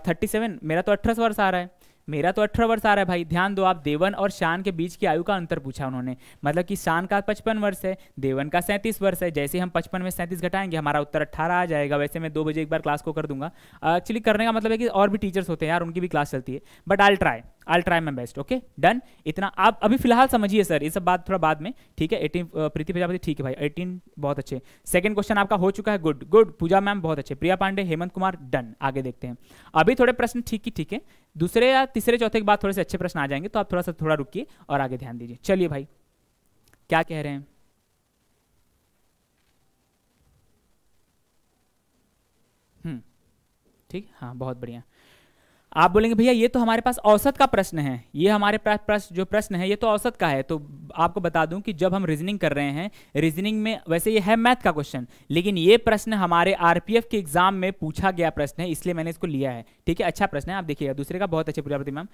[SPEAKER 2] थर्टी सेवन मेरा तो सौ वर्ष आ रहा है मेरा तो अठारह वर्ष आ रहा है भाई ध्यान दो आप देवन और शान के बीच की आयु का अंतर पूछा उन्होंने मतलब कि शान का पचपन वर्ष है देवन का सैंतीस वर्ष है जैसे हम पचपन में सैंतीस घटाएंगे हमारा उत्तर अट्ठारह आ जाएगा वैसे मैं दो बजे एक बार क्लास को कर दूंगा एक्चुअली करने का मतलब है कि और भी टीचर्स होते हैं यार उनकी भी क्लास चलती है but I'll try I try my best okay done इतना आप अभी फिलहाल समझिए सर ये सब बात थोड़ा बाद में ठीक है एटीन प्रीति प्रजापति ठीक है भाई एटीन बहुत अच्छे सेकंड क्वेश्चन आपका हो चुका है गुड गुड पूजा मैम बहुत अच्छे प्रिया पांडे हेमंत कुमार डन आगे देखते हैं अभी थोड़े प्रश्न ठीक ही ठीक है दूसरे या तीसरे चौथे के बाद थोड़े से अच्छे प्रश्न आ जाएंगे तो आप थोड़ा सा थोड़ा रुकिए और आगे ध्यान दीजिए चलिए भाई क्या कह रहे हैं हम्म, ठीक हाँ बहुत बढ़िया आप बोलेंगे भैया ये तो हमारे पास औसत का प्रश्न है ये हमारे पास प्रश्न जो प्रश्न है ये तो औसत का है तो आपको बता दूं कि जब हम रीजनिंग कर रहे हैं रीजनिंग में वैसे ये है मैथ का क्वेश्चन लेकिन ये प्रश्न हमारे आरपीएफ के एग्जाम में पूछा गया प्रश्न है इसलिए मैंने इसको लिया है ठीक है अच्छा प्रश्न है आप देखिएगा दूसरे का बहुत अच्छे प्रजापति मैम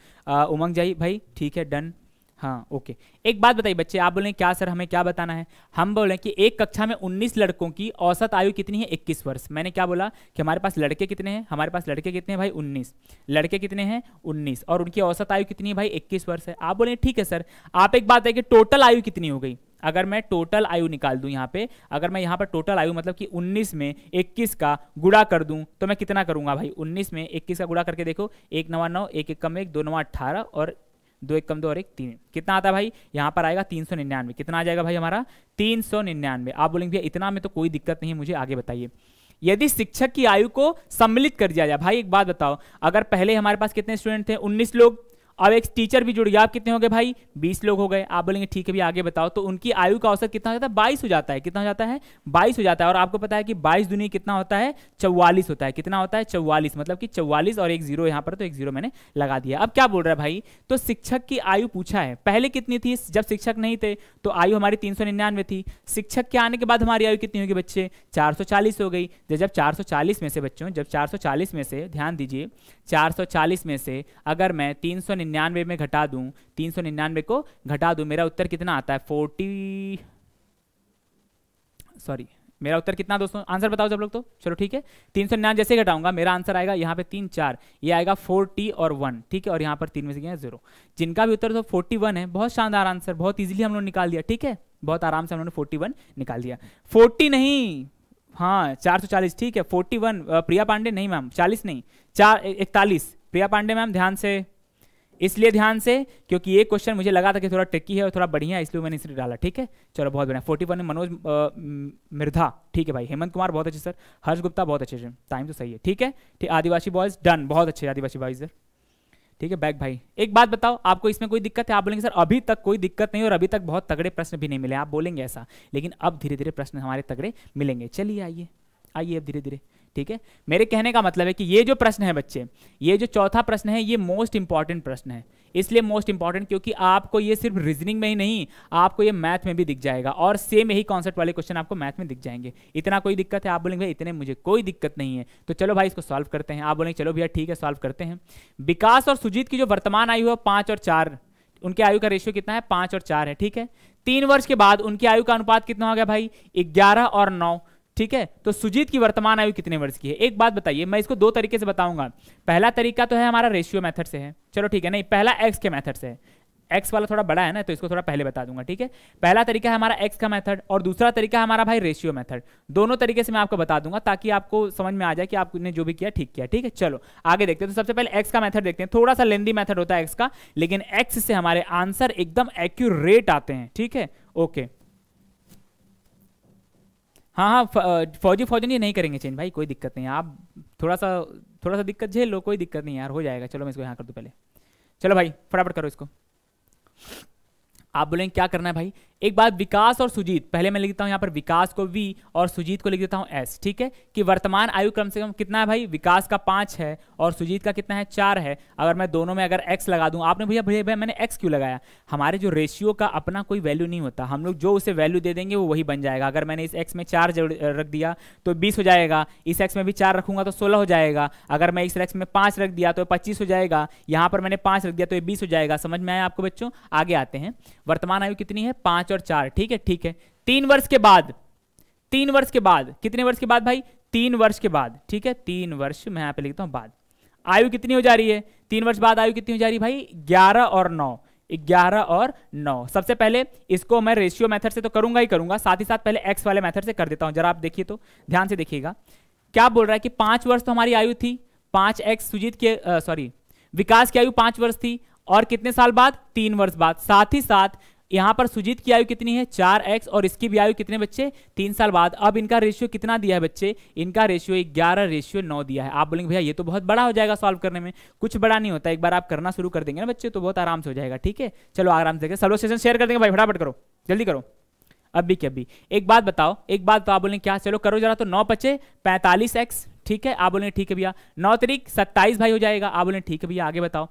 [SPEAKER 2] उमंग जाई भाई ठीक है डन हाँ ओके एक बात बताइए बच्चे आप बोलें क्या सर हमें क्या बताना है हम बोलें कि एक कक्षा में 19 लड़कों की औसत आयु कितनी है 21 वर्ष मैंने क्या बोला कि हमारे पास लड़के कितने हैं हमारे पास लड़के कितने हैं भाई 19 लड़के कितने हैं 19 और उनकी औसत आयु कितनी है भाई 21 वर्ष है आप बोलें ठीक है सर आप एक बात है कि टोटल आयु कितनी हो गई अगर मैं टोटल आयु निकाल दूं यहाँ पे अगर मैं यहाँ पर टोटल आयु मतलब कि 19 में 21 का गुड़ा कर दूं तो मैं कितना करूंगा भाई 19 में 21 का गुड़ा करके देखो एक नवा नौ एक एक कम एक दो नवा अट्ठारह और दो एक कम दो और एक तीन कितना आता है भाई यहाँ पर आएगा तीन सौ निन्यानवे कितना आ जाएगा भाई हमारा तीन सौ निन्यानवे आप बोलेंगे भैया इतना में तो कोई दिक्कत नहीं मुझे आगे बताइए यदि शिक्षक की आयु को सम्मिलित कर दिया जाए भाई एक बात बताओ अगर पहले हमारे पास कितने स्टूडेंट थे 19 लोग अब एक टीचर भी जुड़ गया आप कितने हो गए भाई बीस लोग हो गए आप बोलेंगे ठीक है भी आगे बताओ तो उनकी आयु का औसत कितना हो जाता है बाईस हो जाता है कितना हो जाता है बाईस हो जाता है और आपको पता है कि बाईस दुनिया कितना होता है चौवालीस होता है कितना होता है चौवालीस मतलब कि चौवालीस और एक जीरो यहाँ पर तो एक जीरो मैंने लगा दिया अब क्या बोल रहा है भाई तो शिक्षक की आयु पूछा है पहले कितनी थी जब शिक्षक नहीं थे तो आयु हमारी तीन सौ निन्यानवे थी शिक्षक के आने के बाद हमारी आयु कितनी होगी बच्चे चार सौ चालीस हो गई जब चार सौ चालीस में से बच्चों जब चार सौ चालीस में से ध्यान दीजिए चार सौ चालीस में से अगर मैं तीन सौ निन्यानवे में घटा दूं तीन सौ निन्यानवे को घटा दूं मेरा उत्तर कितना आता है फोर्टी सॉरी मेरा उत्तर कितना दोस्तों आंसर बताओ जब लोग तो चलो ठीक है तीन सौ निन्यानवे जैसे घटाऊंगा मेरा आंसर आएगा यहाँ पे तीन चार ये आएगा फोर्टी और वन ठीक है और यहाँ पर तीन में से गया जीरो जिनका भी उत्तर तो फोर्टी वन है बहुत शानदार आंसर बहुत ईजिली हम लोग निकाल दिया ठीक है बहुत आराम से हम लोगों ने फोर्टी वन निकाल दिया फोर्टी नहीं हाँ चार सौ चालीस ठीक है फोर्टी वन प्रिया पांडे नहीं मैम चालीस नहीं चार इकतालीस प्रिया पांडे मैम ध्यान से इसलिए ध्यान से क्योंकि ये क्वेश्चन मुझे लगा था कि थोड़ा ट्रिकी है और थोड़ा बढ़िया है इसलिए मैंने इसलिए डाला ठीक है चलो बहुत बढ़िया फोर्टी वन में मनोज मिर्धा ठीक है भाई हेमंत कुमार बहुत अच्छे सर हर्ष गुप्ता बहुत अच्छे सर टाइम तो सही है ठीक है ठीक आदिवासी बॉयज डन बहुत अच्छे आदिवासी बॉयज सर ठीक है बैक भाई एक बात बताओ आपको इसमें कोई दिक्कत है आप बोलेंगे सर अभी तक कोई दिक्कत नहीं और अभी तक बहुत तगड़े प्रश्न भी नहीं मिले आप बोलेंगे ऐसा लेकिन अब धीरे धीरे प्रश्न हमारे तगड़े मिलेंगे चलिए आइए आइए अब धीरे धीरे ठीक है मेरे कहने का मतलब है कि ये जो प्रश्न है बच्चे ये जो चौथा प्रश्न है ये मोस्ट इंपॉर्टेंट प्रश्न है इसलिए मोस्ट इंपॉर्टेंट क्योंकि आपको ये सिर्फ रीजनिंग में ही नहीं आपको ये मैथ में भी दिख जाएगा और सेम यही कॉन्सेप्ट वाले क्वेश्चन आपको मैथ में दिख जाएंगे इतना कोई दिक्कत है आप बोलेंगे भाई इतने मुझे कोई दिक्कत नहीं है तो चलो भाई इसको सॉल्व करते हैं आप बोलेंगे चलो भैया ठीक है सॉल्व करते हैं विकास और सुजीत की जो वर्तमान आयु है पाँच और चार उनके आयु का रेशियो कितना है पाँच और चार है ठीक है तीन वर्ष के बाद उनकी आयु का अनुपात कितना हो गया भाई ग्यारह और नौ ठीक है तो सुजीत की वर्तमान आयु कितने वर्ष की है एक बात बताइए मैं इसको दो तरीके से बताऊंगा पहला तरीका तो है हमारा रेशियो मेथड से है चलो ठीक है नहीं पहला एक्स के मेथड से है एक्स वाला थोड़ा बड़ा है ना तो इसको थोड़ा पहले बता दूंगा ठीक है पहला तरीका है हमारा एक्स का मेथड और दूसरा तरीका है हमारा भाई रेशियो मेथड दोनों तरीके से मैं आपको बता दूंगा ताकि आपको समझ में आ जाए कि आपने जो भी किया ठीक किया ठीक है चलो आगे देखते हैं तो सबसे पहले एक्स का मैथड देखते हैं थोड़ा सा लेंदी मैथड होता है एक्स का लेकिन एक्स से हमारे आंसर एकदम एक्यूरेट आते हैं ठीक है ओके हाँ हाँ फौजी फौजन ये नहीं करेंगे चेंज भाई कोई दिक्कत नहीं आप थोड़ा सा थोड़ा सा दिक्कत झेल लो कोई दिक्कत नहीं यार हो जाएगा चलो मैं इसको यहाँ कर दूँ पहले चलो भाई फटाफट करो इसको आप बोलेंगे क्या करना है भाई एक बात विकास और सुजीत पहले मैं लिखता हूँ यहाँ पर विकास को वी और सुजीत को लिख देता हूँ एस ठीक है कि वर्तमान आयु कम से कम कितना है भाई विकास का पाँच है और सुजीत का कितना है चार है अगर मैं दोनों में अगर एक्स लगा दूँ आपने भैया भैया भैया मैंने एक्स क्यों लगाया हमारे जो रेशियो का अपना कोई वैल्यू नहीं होता हम लोग जो उसे वैल्यू दे देंगे वो वही बन जाएगा अगर मैंने इस एक्स में चार रख दिया तो बीस हो जाएगा इस एक्स में भी चार रखूंगा तो सोलह हो जाएगा अगर मैं इस एक्स में पाँच रख दिया तो पच्चीस हो जाएगा यहाँ पर मैंने पाँच रख दिया तो ये बीस हो जाएगा समझ में आया आपको बच्चों आगे आते हैं वर्तमान आयु कितनी है पांच और चार ठीक है ठीक है तीन वर्ष के बाद तीन वर्ष के बाद कितने वर्ष के बाद भाई तीन वर्ष के बाद ठीक है तीन वर्ष मैं यहां पे लिखता हूँ बाद आयु कितनी हो जा रही है तीन वर्ष बाद आयु कितनी हो जा रही है भाई ग्यारह और नौ ग्यारह और नौ सबसे पहले इसको मैं रेशियो मेथड से तो करूंगा ही करूंगा साथ ही साथ पहले एक्स वाले मेथड से कर देता हूं जरा आप देखिए तो ध्यान से देखिएगा क्या बोल रहा है कि पांच वर्ष तो हमारी आयु थी पांच एक्स सुजीत के सॉरी विकास की आयु पांच वर्ष थी और कितने साल बाद तीन वर्ष बाद साथ ही साथ यहां पर सुजीत की आयु कितनी है चार एक्स और इसकी भी आयु कितने बच्चे तीन साल बाद अब इनका रेशियो कितना दिया है बच्चे इनका रेशियो ग्यारह रेशियो नौ दिया है आप बोलेंगे भैया ये तो बहुत बड़ा हो जाएगा सॉल्व करने में कुछ बड़ा नहीं होता एक बार आप करना शुरू कर देंगे ना बच्चे तो बहुत आराम से हो जाएगा ठीक है चलो आराम से सलो सेशन शेयर कर देंगे भाई फटाफट करो जल्दी करो अभी के अभी एक बात बताओ एक बात तो आप बोलेंगे क्या चलो करो जरा तो नौ पचे पैंतालीस एक्स ठीक है आप बोले ठीक है भैया नौ तरीक सत्ताईस भाई हो जाएगा आप बोले ठीक है भैया आगे बताओ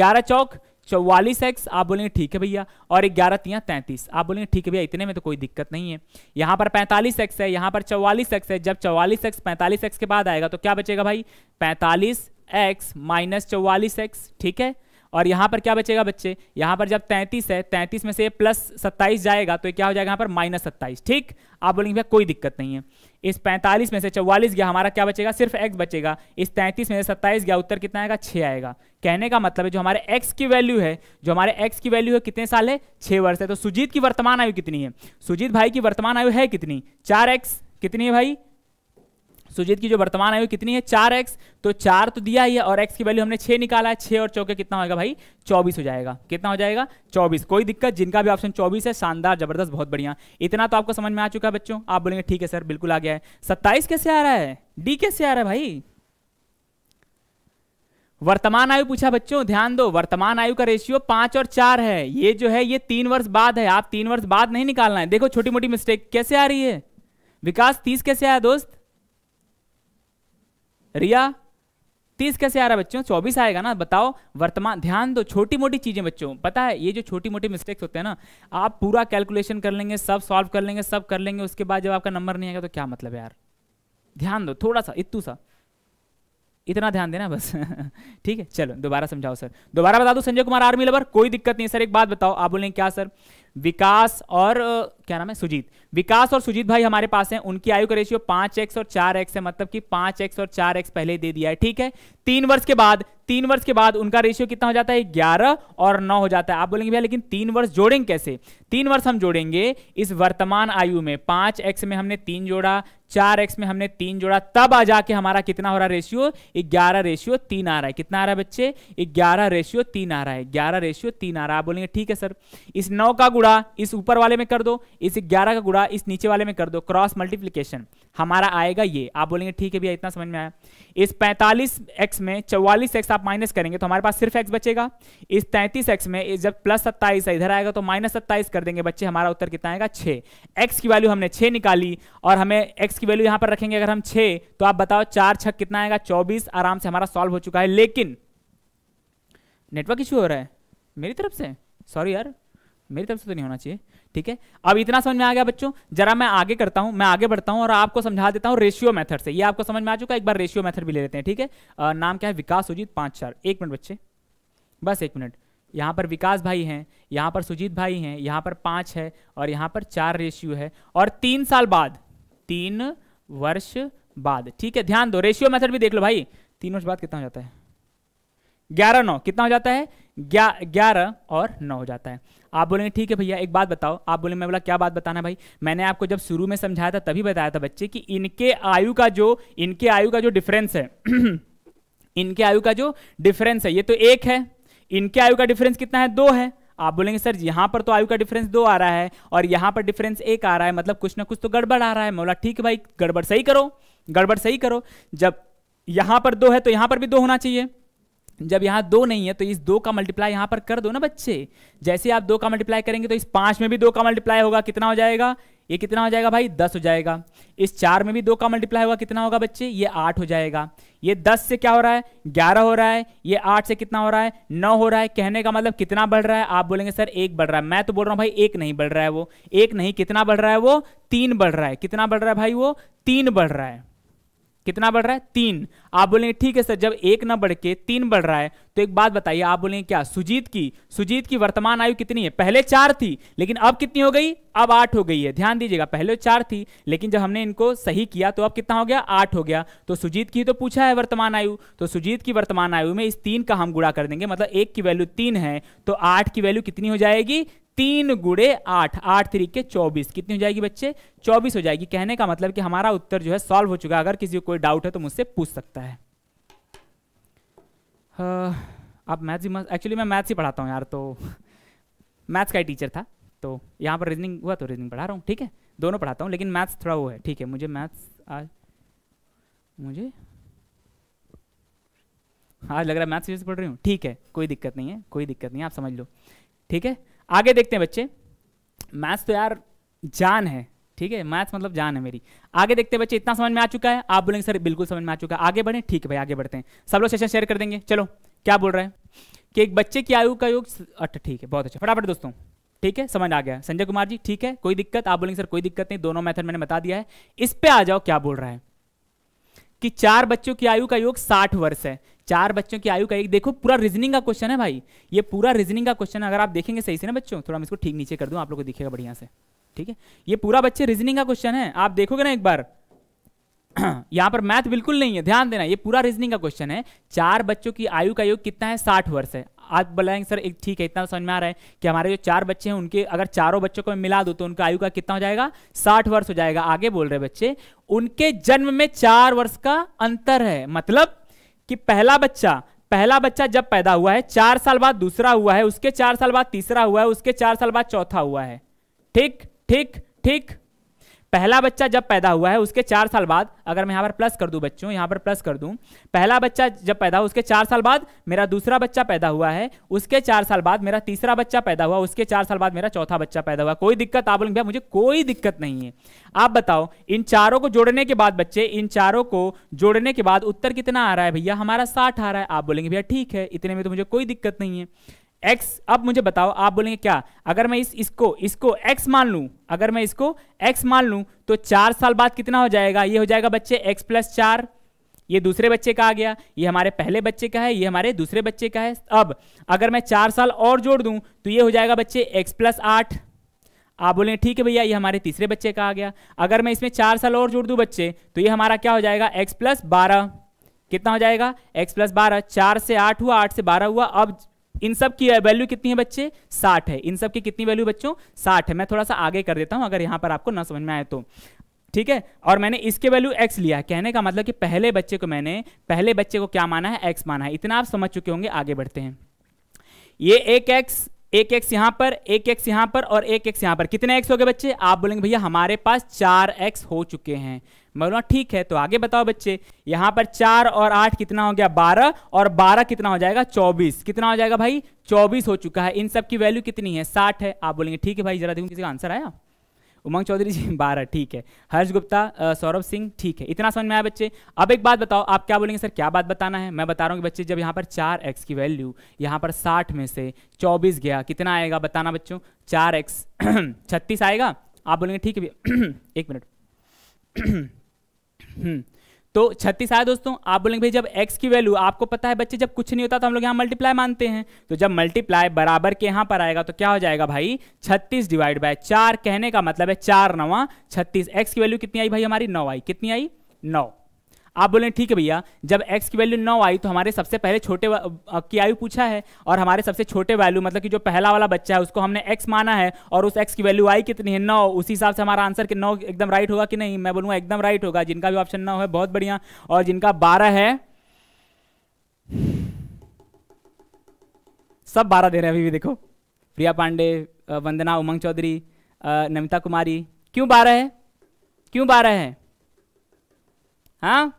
[SPEAKER 2] ग्यारह चौक चौवालीस एक्स आप बोलेंगे ठीक है भैया और ग्यारह तिया तैंतीस आप बोलेंगे ठीक है भैया इतने में तो कोई दिक्कत नहीं है यहाँ पर पैंतालीस एक्स है यहाँ पर चौवालीस एक्स है जब चौवालीस एक्स पैंतालीस एक्स के बाद आएगा तो क्या बचेगा भाई पैंतालीस एक्स माइनस चौवालीस एक्स ठीक है और यहाँ पर क्या बचेगा बच्चे यहाँ पर जब तैंतीस है तैंतीस में से प्लस सत्ताईस जाएगा तो क्या हो जाएगा यहाँ पर माइनस सत्ताईस ठीक आप बोलेंगे भैया कोई दिक्कत नहीं है इस पैंतालीस में से चौवालीस गया हमारा क्या बचेगा सिर्फ एक्स बचेगा इस तैंतीस में से सत्ताईस गया उत्तर कितना आएगा छः आएगा कहने का मतलब है जो हमारे एक्स की वैल्यू है जो हमारे एक्स की वैल्यू है कितने साल है छह वर्ष है तो सुजीत की वर्तमान आयु कितनी है सुजीत भाई की वर्तमान आयु है कितनी चार एक्स कितनी है भाई सुजीत की जो वर्तमान आयु कितनी है चार एक्स तो चार तो दिया ही है और एक्स की वैल्यू हमने छह निकाला है छे और चौके कितना होगा भाई चौबीस हो जाएगा कितना हो जाएगा चौबीस कोई दिक्कत जिनका भी ऑप्शन चौबीस है शानदार जबरदस्त बहुत बढ़िया इतना तो आपको समझ में आ चुका है बच्चों आप बोलेंगे ठीक है सर बिल्कुल आ गया है सत्ताईस कैसे आ रहा है डी कैसे आ रहा है भाई वर्तमान आयु पूछा बच्चों ध्यान दो वर्तमान आयु का रेशियो पांच और चार है ये जो है ये तीन वर्ष बाद है आप तीन वर्ष बाद नहीं निकालना है देखो छोटी मोटी मिस्टेक कैसे आ रही है विकास तीस कैसे आया दोस्त रिया तीस कैसे आ रहा है बच्चों चौबीस आएगा ना बताओ वर्तमान ध्यान दो छोटी मोटी चीज़ें बच्चों पता है ये जो छोटी मोटी मिस्टेक्स होते हैं ना आप पूरा कैलकुलेशन कर लेंगे सब सॉल्व कर लेंगे सब कर लेंगे उसके बाद जब आपका नंबर नहीं आएगा तो क्या मतलब यार ध्यान दो थोड़ा सा इतू सा इतना ध्यान देना बस *laughs* ठीक है चलो दोबारा समझाओ सर दोबारा बता दो संजय कुमार आर्मी लवर कोई दिक्कत नहीं सर एक बात बताओ आप बोलेंगे क्या सर विकास और क्या नाम है सुजीत विकास और सुजीत भाई हमारे पास हैं उनकी आयु का रेशियो पांच एक्स और चार एक्स है मतलब कि पांच एक्स और चार एक्स पहले दे दिया है ठीक है तीन वर्ष के बाद तीन वर्ष के बाद उनका रेशियो कितना हो जाता है ग्यारह और नौ हो जाता है आप बोलेंगे भैया लेकिन तीन वर्ष जोड़ेंगे कैसे तीन वर्ष हम जोड़ेंगे इस वर्तमान आयु में पांच एक्स में हमने तीन जोड़ा चार एक्स में हमने तीन जोड़ा तब आ जाके हमारा कितना हो रहा है रेशियो ग्यारह रेशियो तीन आ रहा है कितना आ रहा है बच्चे ग्यारह रेशियो तीन आ रहा है ग्यारह रेशियो तीन आ रहा है आप बोलेंगे ठीक है सर इस नौ का गुड़ा इस ऊपर वाले में कर दो इस 11 का गुड़ा इस नीचे वाले में कर दो क्रॉस मल्टीप्लीकेशन हमारा आएगा ये आप बोलेंगे ठीक है भैया इतना समझ में आया इस पैंतालीस एक्स में चौवालीस एक्स आप माइनस करेंगे तो हमारे पास सिर्फ एक्स बचेगा इस तैंतीस एक्स में जब प्लस सत्ताईस इधर आएगा तो माइनस सत्ताईस कर देंगे बच्चे हमारा उत्तर कितना आएगा छः एक्स की वैल्यू हमने छः निकाली और हमें एक्स की वैल्यू यहाँ पर रखेंगे अगर हम छः तो आप बताओ चार छक कितना आएगा चौबीस आराम से हमारा सॉल्व हो चुका है लेकिन नेटवर्क इश्यू हो रहा है मेरी तरफ से सॉरी यार मेरी तरफ से तो नहीं होना चाहिए ठीक है अब इतना समझ में आ गया बच्चों जरा मैं आगे करता हूं मैं आगे बढ़ता हूं और आपको समझा देता हूं रेशियो मेथड से ये आपको समझ में आ चुका एक बार रेशियो मेथड भी ले लेते हैं ठीक है आ, नाम क्या है विकास सुजीत पांच चार एक मिनट बच्चे बस एक मिनट यहां पर विकास भाई हैं यहां पर सुजीत भाई हैं यहां पर पांच है और यहां पर चार रेशियो है और तीन साल बाद तीन वर्ष बाद ठीक है ध्यान दो रेशियो मैथड भी देख लो भाई तीन वर्ष बाद कितना हो जाता है ग्यारह नौ कितना हो जाता है ग्यारह और नौ हो जाता है आप बोलेंगे ठीक है भैया एक बात बताओ आप बोले मैं बोला क्या बात बताना भाई मैंने आपको जब शुरू में समझाया था तभी बताया था बच्चे कि इनके आयु का जो इनके आयु का जो डिफरेंस है *clears throat* इनके आयु का जो डिफरेंस है ये तो एक है इनके आयु का डिफरेंस कितना है दो है आप बोलेंगे सर यहाँ पर तो आयु का डिफरेंस दो आ रहा है और यहाँ पर डिफरेंस एक आ रहा है मतलब कुछ ना कुछ तो गड़बड़ आ रहा है मौला ठीक है भाई गड़बड़ सही करो गड़बड़ सही करो जब यहाँ पर दो है तो यहाँ पर भी दो होना चाहिए जब यहाँ दो नहीं है तो इस दो का मल्टीप्लाई यहाँ पर कर दो ना बच्चे जैसे आप दो का मल्टीप्लाई करेंगे तो इस पाँच में भी दो का मल्टीप्लाई होगा कितना हो जाएगा ये कितना हो जाएगा भाई दस हो जाएगा इस चार में भी दो का मल्टीप्लाई होगा कितना होगा बच्चे ये आठ हो जाएगा ये दस से क्या हो रहा है ग्यारह हो रहा है ये आठ से कितना हो रहा है नौ हो रहा है कहने का मतलब कितना बढ़ रहा है आप बोलेंगे सर एक बढ़ रहा है मैं तो बोल रहा हूँ भाई एक नहीं बढ़ रहा है वो एक नहीं कितना बढ़ रहा है वो तीन बढ़ रहा है कितना बढ़ रहा है भाई वो तीन बढ़ रहा है कितना बढ़ रहा है तीन आप बोलेंगे ठीक है सर जब एक न बढ़ के तीन बढ़ रहा है तो एक बात बताइए आप बोलेंगे क्या सुजीत की सुजीत की वर्तमान आयु कितनी है पहले चार थी लेकिन अब कितनी हो गई अब आठ हो गई है ध्यान दीजिएगा पहले चार थी लेकिन जब हमने इनको सही किया तो अब कितना हो गया आठ हो गया तो सुजीत की तो पूछा है वर्तमान आयु तो सुजीत की वर्तमान आयु में इस तीन का हम गुड़ा कर देंगे मतलब एक की वैल्यू तीन है तो आठ की वैल्यू कितनी हो जाएगी तीन गुड़े आठ आठ तरीक के चौबीस कितनी हो जाएगी बच्चे चौबीस हो जाएगी कहने का मतलब कि हमारा उत्तर जो है सॉल्व हो चुका है अगर किसी को कोई डाउट है तो मुझसे पूछ सकता है आप मैथ्स एक्चुअली मैं मैथ्स ही पढ़ाता हूँ यार तो मैथ्स का ही टीचर था तो यहाँ पर रीजनिंग हुआ तो रीजनिंग पढ़ा रहा हूँ ठीक है दोनों पढ़ाता हूँ लेकिन मैथ्स थोड़ा वो है ठीक है मुझे मैथ्स आज मुझे आज लग रहा है मैथ्स पढ़ रही हूँ ठीक है कोई दिक्कत नहीं है कोई दिक्कत नहीं है आप समझ लो ठीक है आगे देखते हैं बच्चे मैथ्स तो यार जान है ठीक है मैथ्स मतलब जान है मेरी आगे देखते हैं बच्चे इतना समझ में आ चुका है आप बोलेंगे सर बिल्कुल समझ में आ चुका है आगे बढ़े ठीक है भाई आगे बढ़ते हैं सब लोग सेशन शेयर कर देंगे चलो क्या बोल रहे हैं कि एक बच्चे की आयु का योग अच्छा ठीक है बहुत अच्छा फटाफट दोस्तों ठीक है समझ आ गया संजय कुमार जी ठीक है कोई दिक्कत आप बोलेंगे सर कोई दिक्कत नहीं दोनों मैथड मैंने बता दिया है इस पर आ जाओ क्या बोल रहा है कि चार बच्चों की आयु का योग साठ वर्ष है चार बच्चों की आयु का एक देखो पूरा रीजनिंग का क्वेश्चन है भाई ये पूरा रीजनिंग का क्वेश्चन अगर आप देखेंगे सही से ना बच्चों थोड़ा मैं इसको ठीक नीचे कर दूं आप लोग को दिखेगा बढ़िया से ठीक है ये पूरा बच्चे रीजनिंग का क्वेश्चन है आप देखोगे ना एक बार *clears throat* यहां पर मैथ बिल्कुल नहीं है ध्यान देना ये पूरा रीजनिंग का क्वेश्चन है चार बच्चों की आयु का योग कितना है साठ वर्ष है आप बोलेंगे सर एक ठीक है इतना तो समझ में आ रहा है कि हमारे जो चार बच्चे हैं उनके अगर चारों बच्चों को मिला दो तो उनका आयु का कितना हो जाएगा साठ वर्ष हो जाएगा आगे बोल रहे बच्चे उनके जन्म में चार वर्ष का अंतर है मतलब कि पहला बच्चा पहला बच्चा जब पैदा हुआ है चार साल बाद दूसरा हुआ है उसके चार साल बाद तीसरा हुआ है उसके चार साल बाद चौथा हुआ है ठीक ठीक ठीक पहला बच्चा जब पैदा हुआ है उसके चार साल बाद अगर मैं यहाँ पर प्लस कर दूँ बच्चों यहाँ पर प्लस कर दूँ पहला बच्चा जब पैदा हुआ उसके चार साल बाद मेरा दूसरा बच्चा पैदा हुआ है उसके चार साल बाद मेरा तीसरा बच्चा पैदा हुआ उसके चार साल बाद मेरा चौथा बच्चा पैदा हुआ कोई दिक्कत आप बोलेंगे भैया मुझे कोई दिक्कत नहीं है आप बताओ इन चारों को जोड़ने के बाद बच्चे इन चारों को जोड़ने के बाद उत्तर कितना आ रहा है भैया हमारा साठ आ रहा है आप बोलेंगे भैया ठीक है इतने में तो मुझे कोई दिक्कत नहीं है एक्स अब मुझे बताओ आप बोलेंगे क्या अगर मैं इस इसको इसको एक्स मान लूं अगर मैं इसको एक्स मान लूं तो चार साल बाद कितना हो जाएगा ये हो जाएगा बच्चे एक्स प्लस चार ये दूसरे बच्चे का आ गया ये हमारे पहले बच्चे का है ये हमारे दूसरे बच्चे का है अब अगर मैं चार साल और जोड़ दूं तो ये हो जाएगा बच्चे एक्स प्लस आठ आप बोलेंगे ठीक है भैया ये हमारे तीसरे बच्चे का आ गया अगर मैं इसमें चार साल और जोड़ दूँ बच्चे तो ये हमारा क्या हो जाएगा एक्स प्लस बारह कितना हो जाएगा x प्लस बारह चार से आठ हुआ आठ से बारह हुआ अब इन सब की वैल्यू कितनी है बच्चे साठ है इन सब की कितनी वैल्यू बच्चों साठ है मैं थोड़ा सा आगे कर देता हूं अगर यहां पर आपको ना समझ में आए तो ठीक है और मैंने इसके वैल्यू एक्स लिया कहने का मतलब कि पहले बच्चे को मैंने पहले बच्चे को क्या माना है एक्स माना है इतना आप समझ चुके होंगे आगे बढ़ते हैं ये एक एक्स एक एक्स यहां पर एक एक्स यहां पर और एक एक्स यहां पर कितने एक्स हो गए बच्चे आप बोलेंगे भैया हमारे पास चार एक्स हो चुके हैं मैं ठीक है तो आगे बताओ बच्चे यहाँ पर चार और आठ कितना हो गया बारह और बारह कितना हो जाएगा चौबीस कितना हो जाएगा भाई चौबीस हो चुका है इन सब की वैल्यू कितनी है साठ है आप बोलेंगे ठीक है भाई जरा देखो किसी का आंसर आया उमंग चौधरी जी *laughs* बारह ठीक है हर्ष गुप्ता सौरभ सिंह ठीक है इतना समझ में आया बच्चे अब एक बात बताओ आप क्या बोलेंगे सर क्या बात बताना है मैं बता रहा हूँ कि बच्चे जब यहाँ पर चार एक्स की वैल्यू यहाँ पर साठ में से चौबीस गया कितना आएगा बताना बच्चों चार एक्स *clears throat* छत्तीस आएगा आप बोलेंगे ठीक है *clears throat* एक मिनट *clears throat* हम्म। तो छत्तीस आया दोस्तों आप बोलेंगे भाई जब x की वैल्यू आपको पता है बच्चे जब कुछ नहीं होता तो हम लोग यहाँ मल्टीप्लाई मानते हैं तो जब मल्टीप्लाई बराबर के यहाँ पर आएगा तो क्या हो जाएगा भाई छत्तीस डिवाइड बाय चार कहने का मतलब है चार नवा छत्तीस एक्स की वैल्यू कितनी आई भाई हमारी नौ आई कितनी आई नौ आप बोले ठीक है भैया जब एक्स की वैल्यू नौ आई तो हमारे सबसे पहले छोटे की आयु पूछा है और हमारे सबसे छोटे वैल्यू मतलब कि जो पहला वाला बच्चा है उसको हमने एक्स माना है और उस एक्स की वैल्यू आई कितनी है नौ उसी हिसाब से हमारा आंसर कि नौ एकदम राइट होगा कि नहीं मैं बोलूँगा एकदम राइट होगा जिनका भी ऑप्शन नौ है बहुत बढ़िया और जिनका बारह है सब बारह दे रहे हैं अभी भी देखो प्रिया पांडे वंदना उमंग चौधरी नमिता कुमारी क्यों बारह है क्यों बारह है हाँ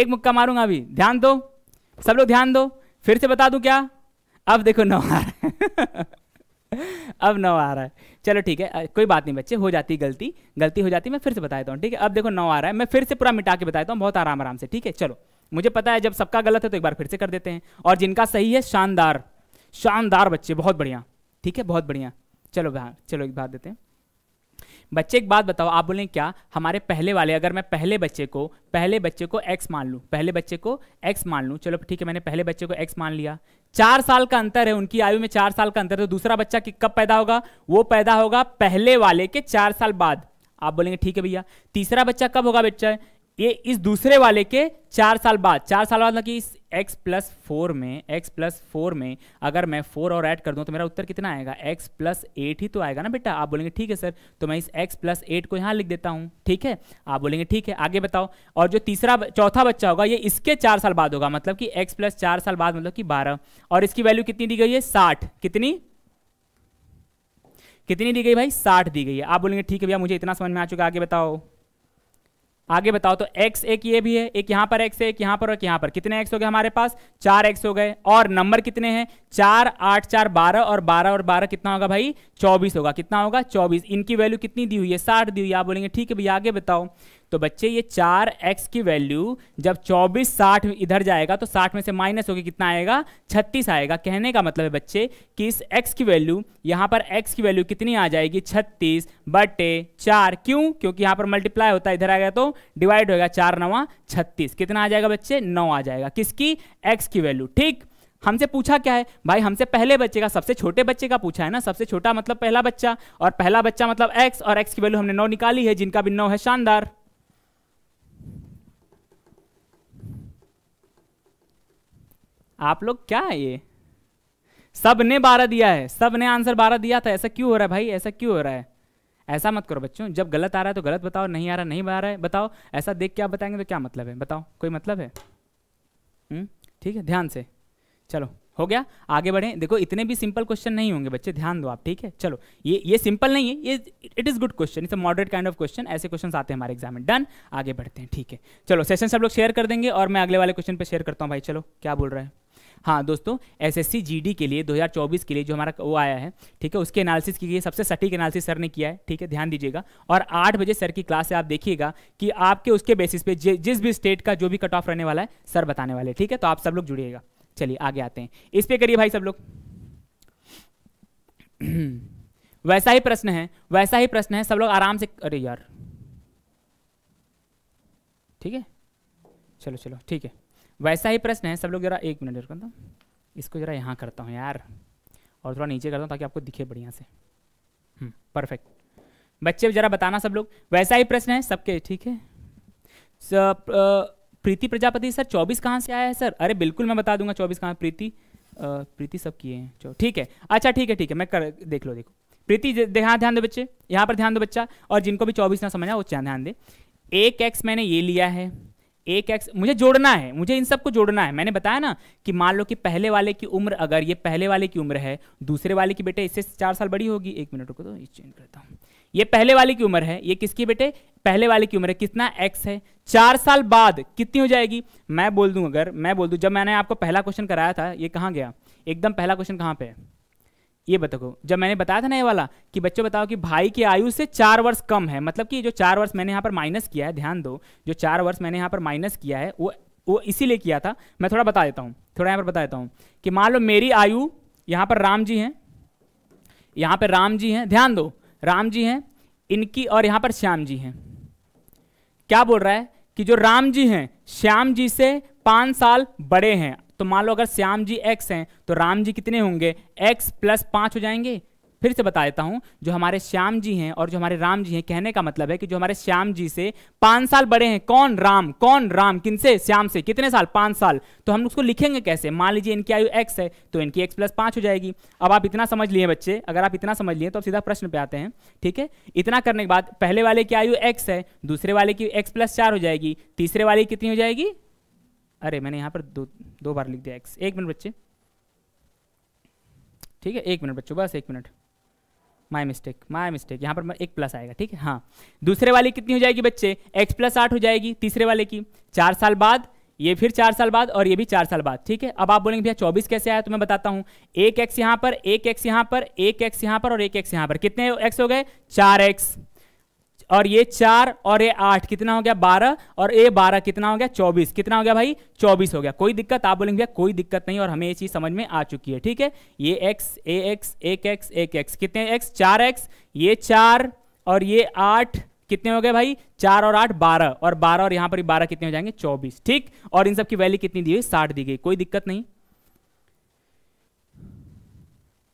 [SPEAKER 2] एक मुक्का मारूंगा अभी ध्यान दो सब लोग ध्यान दो फिर से बता दूं क्या अब देखो नौ आ रहा है *laughs* अब नौ आ रहा है चलो ठीक है कोई बात नहीं बच्चे हो जाती गलती गलती हो जाती मैं फिर से बता देता हूँ ठीक है अब देखो नौ आ रहा है मैं फिर से पूरा मिटा के बताता हूँ बहुत आराम आराम से ठीक है चलो मुझे पता है जब सबका गलत है तो एक बार फिर से कर देते हैं और जिनका सही है शानदार शानदार बच्चे बहुत बढ़िया ठीक है बहुत बढ़िया चलो भाई चलो एक बात देते हैं बच्चे एक बात बताओ आप बोलें क्या हमारे पहले वाले अगर मैं पहले बच्चे को पहले बच्चे को एक्स मान लूँ पहले बच्चे को एक्स मान लूँ चलो ठीक है मैंने पहले बच्चे को एक्स मान लिया चार साल का अंतर है उनकी आयु में चार साल का अंतर तो दूसरा बच्चा कब पैदा होगा वो पैदा होगा पहले वाले के चार साल बाद आप बोलेंगे ठीक है भैया तीसरा बच्चा कब होगा बच्चा ये इस दूसरे वाले के चार साल बाद चार साल बाद कि इस x प्लस फोर में x प्लस फोर में अगर मैं फोर और ऐड कर दूं तो मेरा उत्तर कितना आएगा x प्लस एट ही तो आएगा ना बेटा आप बोलेंगे ठीक है सर तो मैं इस x प्लस एट को यहाँ लिख देता हूँ ठीक है आप बोलेंगे ठीक है आगे बताओ और जो तीसरा चौथा बच्चा होगा ये इसके चार साल बाद होगा मतलब कि x प्लस चार साल बाद मतलब कि बारह और इसकी वैल्यू कितनी दी गई है साठ कितनी कितनी दी गई भाई साठ दी गई है आप बोलेंगे ठीक है भैया मुझे इतना समझ में आ चुका आगे बताओ आगे बताओ तो एक्स एक ये भी है एक यहाँ पर एक्स है एक यहाँ पर और यहाँ पर कितने एक्स हो गए हमारे पास चार एक्स हो गए और नंबर कितने हैं चार आठ चार बारह और बारह और बारह कितना होगा भाई चौबीस होगा कितना होगा चौबीस इनकी वैल्यू कितनी दी हुई है साठ दी हुई है आप बोलेंगे ठीक है भैया आगे बताओ तो बच्चे ये चार एक्स की वैल्यू जब चौबीस साठ इधर जाएगा तो साठ में से माइनस होगी कितना आएगा छत्तीस आएगा कहने का मतलब है बच्चे कि इस एक्स की वैल्यू यहाँ पर एक्स की वैल्यू कितनी आ जाएगी छत्तीस बटे चार क्यों क्योंकि यहाँ पर मल्टीप्लाई होता है इधर आएगा तो डिवाइड होगा चार नवा छत्तीस कितना आ जाएगा बच्चे नौ आ जाएगा किसकी एक्स की वैल्यू ठीक हमसे पूछा क्या है भाई हमसे पहले बच्चे का सबसे छोटे बच्चे का पूछा है ना सबसे छोटा मतलब पहला बच्चा और पहला बच्चा मतलब एक्स और एक्स की वैल्यू हमने नौ निकाली है जिनका भी नौ है शानदार आप लोग क्या है ये सब ने बारह दिया है सब ने आंसर बारह दिया था ऐसा क्यों हो रहा है भाई ऐसा क्यों हो रहा है ऐसा मत करो बच्चों जब गलत आ रहा है तो गलत बताओ नहीं आ रहा नहीं आ रहा है बताओ ऐसा देख के आप बताएंगे तो क्या मतलब है बताओ कोई मतलब है हम्म? ठीक है ध्यान से चलो हो गया आगे बढ़े देखो इतने भी सिंपल क्वेश्चन नहीं होंगे बच्चे ध्यान दो आप ठीक है चलो ये ये सिंपल नहीं है ये it is good question it's a moderate kind of question ऐसे क्वेश्चन आते हैं हमारे एग्जाम में डन आगे बढ़ते हैं ठीक है चलो सेशन सब लोग शेयर कर देंगे और मैं अगले वाले क्वेश्चन पर शेयर करता हूँ भाई चलो क्या बोल रहा है हाँ दोस्तों एसएससी जीडी के लिए 2024 के लिए जो हमारा वो आया है ठीक है उसके एनालिसिस की गई सबसे सटीक एनालिसिस सर ने किया है ठीक है ध्यान दीजिएगा और आठ बजे सर की क्लास से आप देखिएगा कि आपके उसके बेसिस पे जिस भी स्टेट का जो भी कट ऑफ रहने वाला है सर बताने वाले ठीक है तो आप सब लोग जुड़िएगा चलिए आगे आते हैं इस पे करिए भाई सब लोग *clears throat* वैसा ही प्रश्न है वैसा ही प्रश्न है सब लोग आराम से अरे यार ठीक है चलो चलो ठीक है वैसा ही प्रश्न है सब लोग जरा एक मिनट करता हूँ इसको जरा यहाँ करता हूँ यार और थोड़ा नीचे करता हूँ ताकि आपको दिखे बढ़िया से परफेक्ट हम्म, बच्चे जरा बताना सब लोग वैसा ही प्रश्न है सबके ठीक है प्रीति प्रजापति सर चौबीस कहाँ से आया है सर अरे बिल्कुल मैं बता दूंगा चौबीस कहाँ प्रीति प्रीति सब किए हैं ठीक है अच्छा ठीक है ठीक है मैं कर देख लो देखो प्रीति ध्यान हाँ, ध्यान दो बच्चे यहाँ पर ध्यान दो बच्चा और जिनको भी चौबीस ना समझा वो ध्यान दे एक एक्स मैंने ये लिया है एक एक्स मुझे जोड़ना है मुझे इन सबको जोड़ना है मैंने बताया ना कि मान लो कि पहले वाले की उम्र अगर ये पहले वाले की उम्र है दूसरे वाले की बेटे इससे चार साल बड़ी होगी एक मिनट रुको तो ये चेंज करता हूँ ये पहले वाले की उम्र है ये किसकी बेटे पहले वाले की उम्र है कितना एक्स है चार साल बाद कितनी हो जाएगी मैं बोल दूँ अगर मैं बोल दूँ जब मैंने आपको पहला क्वेश्चन कराया था ये कहाँ गया एकदम पहला क्वेश्चन कहाँ पे है ये बताओ जब मैंने बताया था ना ये वाला कि बच्चों बताओ कि भाई की आयु से चार वर्ष कम है मतलब कि जो चार वर्ष मैंने यहाँ पर माइनस किया है ध्यान दो जो चार वर्ष मैंने यहाँ पर माइनस किया है वो वो इसीलिए किया था मैं थोड़ा बता देता हूँ थोड़ा यहाँ पर बता देता हूँ कि मान लो मेरी आयु यहाँ पर राम जी हैं यहाँ पर राम जी हैं ध्यान दो राम जी हैं इनकी और यहाँ पर श्याम जी हैं क्या बोल रहा है कि जो राम जी हैं श्याम जी से पाँच साल बड़े हैं तो मान लो अगर श्याम जी एक्स हैं तो राम जी कितने होंगे एक्स प्लस पाँच हो जाएंगे फिर से बता देता हूँ जो हमारे श्याम जी हैं और जो हमारे राम जी हैं कहने का मतलब है कि जो हमारे श्याम जी से पाँच साल बड़े हैं कौन राम कौन राम किन से श्याम से कितने साल पाँच साल तो हम उसको लिखेंगे कैसे मान लीजिए इनकी आयु एक्स है तो इनकी एक्स प्लस पाँच हो जाएगी अब आप इतना समझ लिए बच्चे अगर आप इतना समझ लिए तो आप सीधा प्रश्न पे आते हैं ठीक है इतना करने के बाद पहले वाले की आयु एक्स है दूसरे वाले की एक्स प्लस चार हो जाएगी तीसरे वाले कितनी हो जाएगी अरे मैंने यहाँ पर दो दो बार लिख दिया एक्स एक मिनट बच्चे ठीक है एक मिनट बच्चों बस एक minute my mistake my mistake यहाँ पर एक प्लस आएगा ठीक है हाँ दूसरे वाली कितनी हो जाएगी बच्चे एक्स प्लस आठ हो जाएगी तीसरे वाले की चार साल बाद ये फिर चार साल बाद और ये भी चार साल बाद ठीक है अब आप बोलेंगे भैया चौबीस कैसे आया तो मैं बताता हूँ एक एक्स यहाँ पर एक एक्स यहाँ पर एक एक्स यहाँ पर और एक एक्स यहाँ पर कितने एक्स हो गए चार एक्स और ये चार और ये आठ कितना हो गया बारह और ये बारह कितना हो गया चौबीस कितना हो गया भाई चौबीस हो गया कोई दिक्कत आप बोलेंगे भैया कोई दिक्कत नहीं और हमें ये चीज समझ में आ चुकी है ठीक है ये एक्स ए एक्स एक एक्स एक एक्स कितने एक्स चार एक्स ये चार और ये आठ कितने हो गए भाई चार और आठ बारह और बारह और यहां पर बारह कितने हो जाएंगे चौबीस ठीक और इन सबकी वैल्यू कितनी दी हुई साठ दी गई कोई दिक्कत नहीं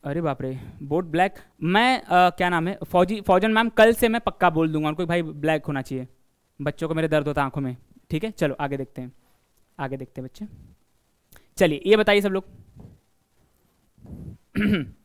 [SPEAKER 2] अरे बाप रे बोट ब्लैक मैं आ, क्या नाम है फौजी फौजन मैम कल से मैं पक्का बोल दूंगा उनको भाई ब्लैक होना चाहिए बच्चों को मेरे दर्द होता आंखों में ठीक है चलो आगे देखते हैं आगे देखते हैं बच्चे चलिए ये बताइए सब लोग *clears throat* *clears throat*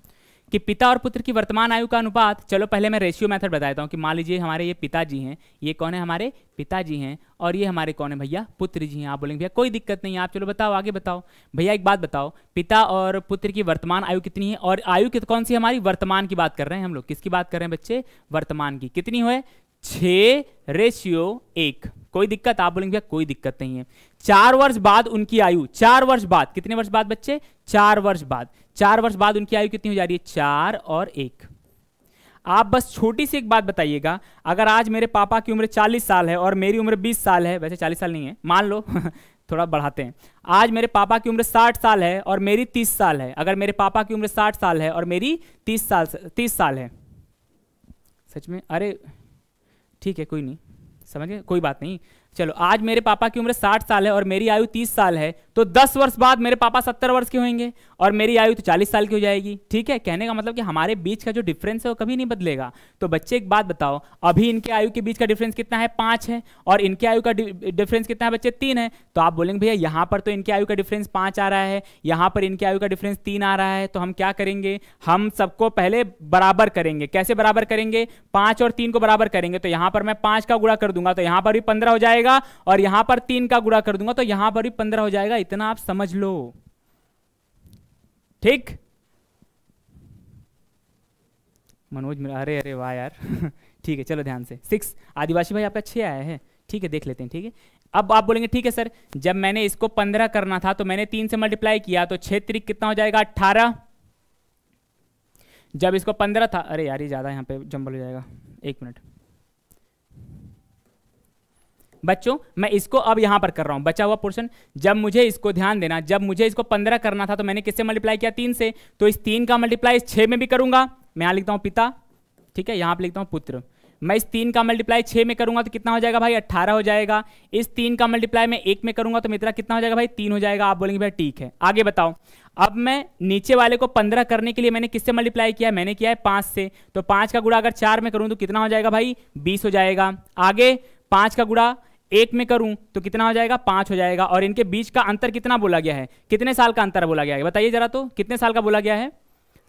[SPEAKER 2] कि पिता और पुत्र की वर्तमान आयु का अनुपात चलो पहले मैं रेशियो मेथड बता देता हूँ कि मान लीजिए हमारे ये पिताजी हैं ये कौन है हमारे पिताजी हैं और ये हमारे कौन है भैया पुत्र जी हैं आप बोलेंगे भैया कोई दिक्कत नहीं आप चलो बताओ आगे बताओ भैया एक बात बताओ पिता और पुत्र की वर्तमान आयु कितनी है और आयु कौन सी हमारी वर्तमान की बात कर रहे हैं हम लोग किसकी बात कर रहे हैं बच्चे वर्तमान की कितनी हुए छ रेशियो एक कोई दिक्कत आप बोलेंगे कोई दिक्कत नहीं है चार वर्ष बाद उनकी आयु चार वर्ष बाद कितने वर्ष बाद बच्चे चार वर्ष बाद चार वर्ष बाद उनकी आयु कितनी हो जा रही है चार और एक आप बस छोटी सी एक बात बताइएगा अगर आज मेरे पापा की उम्र 40 साल है और मेरी उम्र 20 साल है वैसे 40 साल नहीं है मान लो *laughs* थोड़ा बढ़ाते हैं आज मेरे पापा की उम्र 60 साल है और मेरी 30 साल है अगर मेरे पापा की उम्र 60 साल है और मेरी 30 साल 30 साल है सच में अरे ठीक है कोई नहीं समझ गए कोई बात नहीं चलो आज मेरे पापा की उम्र साठ साल है और मेरी आयु तीस साल है तो दस वर्ष बाद मेरे पापा सत्तर वर्ष के होंगे और मेरी आयु तो चालीस साल की हो जाएगी ठीक है कहने का मतलब कि हमारे बीच का जो डिफरेंस है वो कभी नहीं बदलेगा तो बच्चे एक बात बताओ अभी इनके आयु के बीच का डिफरेंस कितना है पाँच है और इनके आयु का डिफरेंस कितना है बच्चे तीन है तो आप बोलेंगे भैया यहाँ पर तो इनके आयु का डिफरेंस पाँच आ रहा है यहाँ पर इनके आयु का डिफरेंस तीन आ रहा है तो हम क्या करेंगे हम सबको पहले बराबर करेंगे कैसे बराबर करेंगे पाँच और तीन को बराबर करेंगे तो यहाँ पर मैं पाँच का गुड़ा कर दूंगा तो यहाँ पर भी पंद्रह हो जाएगा जाएगा और यहां पर तीन का गुड़ा कर दूंगा तो यहां पर भी पंद्रह हो जाएगा इतना आप समझ लो ठीक मनोज मेरा अरे अरे वाह यार *laughs* ठीक है चलो ध्यान से सिक्स आदिवासी भाई आपका छह आया है ठीक है देख लेते हैं ठीक है अब आप बोलेंगे ठीक है सर जब मैंने इसको पंद्रह करना था तो मैंने तीन से मल्टीप्लाई किया तो छः त्रिक कितना हो जाएगा अट्ठारह जब इसको पंद्रह था अरे यार ये ज़्यादा यहाँ पे जंबल हो जाएगा एक मिनट बच्चों मैं इसको अब यहां पर कर रहा हूं बचा हुआ पोर्शन जब मुझे इसको ध्यान देना जब मुझे इसको पंद्रह करना था तो मैंने किससे मल्टीप्लाई किया तीन से तो इस तीन का मल्टीप्लाई इस छः में भी करूंगा मैं यहां लिखता हूं पिता ठीक है यहां पर लिखता हूं पुत्र मैं इस तीन का मल्टीप्लाई छह में करूंगा तो कितना हो जाएगा भाई अट्ठारह हो जाएगा इस तीन का मल्टीप्लाई मैं एक में करूंगा तो मित्रा कितना हो जाएगा भाई तीन हो जाएगा आप बोलेंगे भाई ठीक है आगे बताओ अब मैं नीचे वाले को पंद्रह करने के लिए मैंने किससे मल्टीप्लाई किया मैंने किया है पांच से तो पांच का गुड़ा अगर चार में करूं तो कितना हो जाएगा भाई बीस हो जाएगा आगे पांच का गुड़ा एक में करूं तो कितना हो जाएगा पांच हो जाएगा और इनके बीच का अंतर कितना बोला गया है कितने साल का अंतर बोला गया है बताइए जरा तो कितने साल का बोला गया है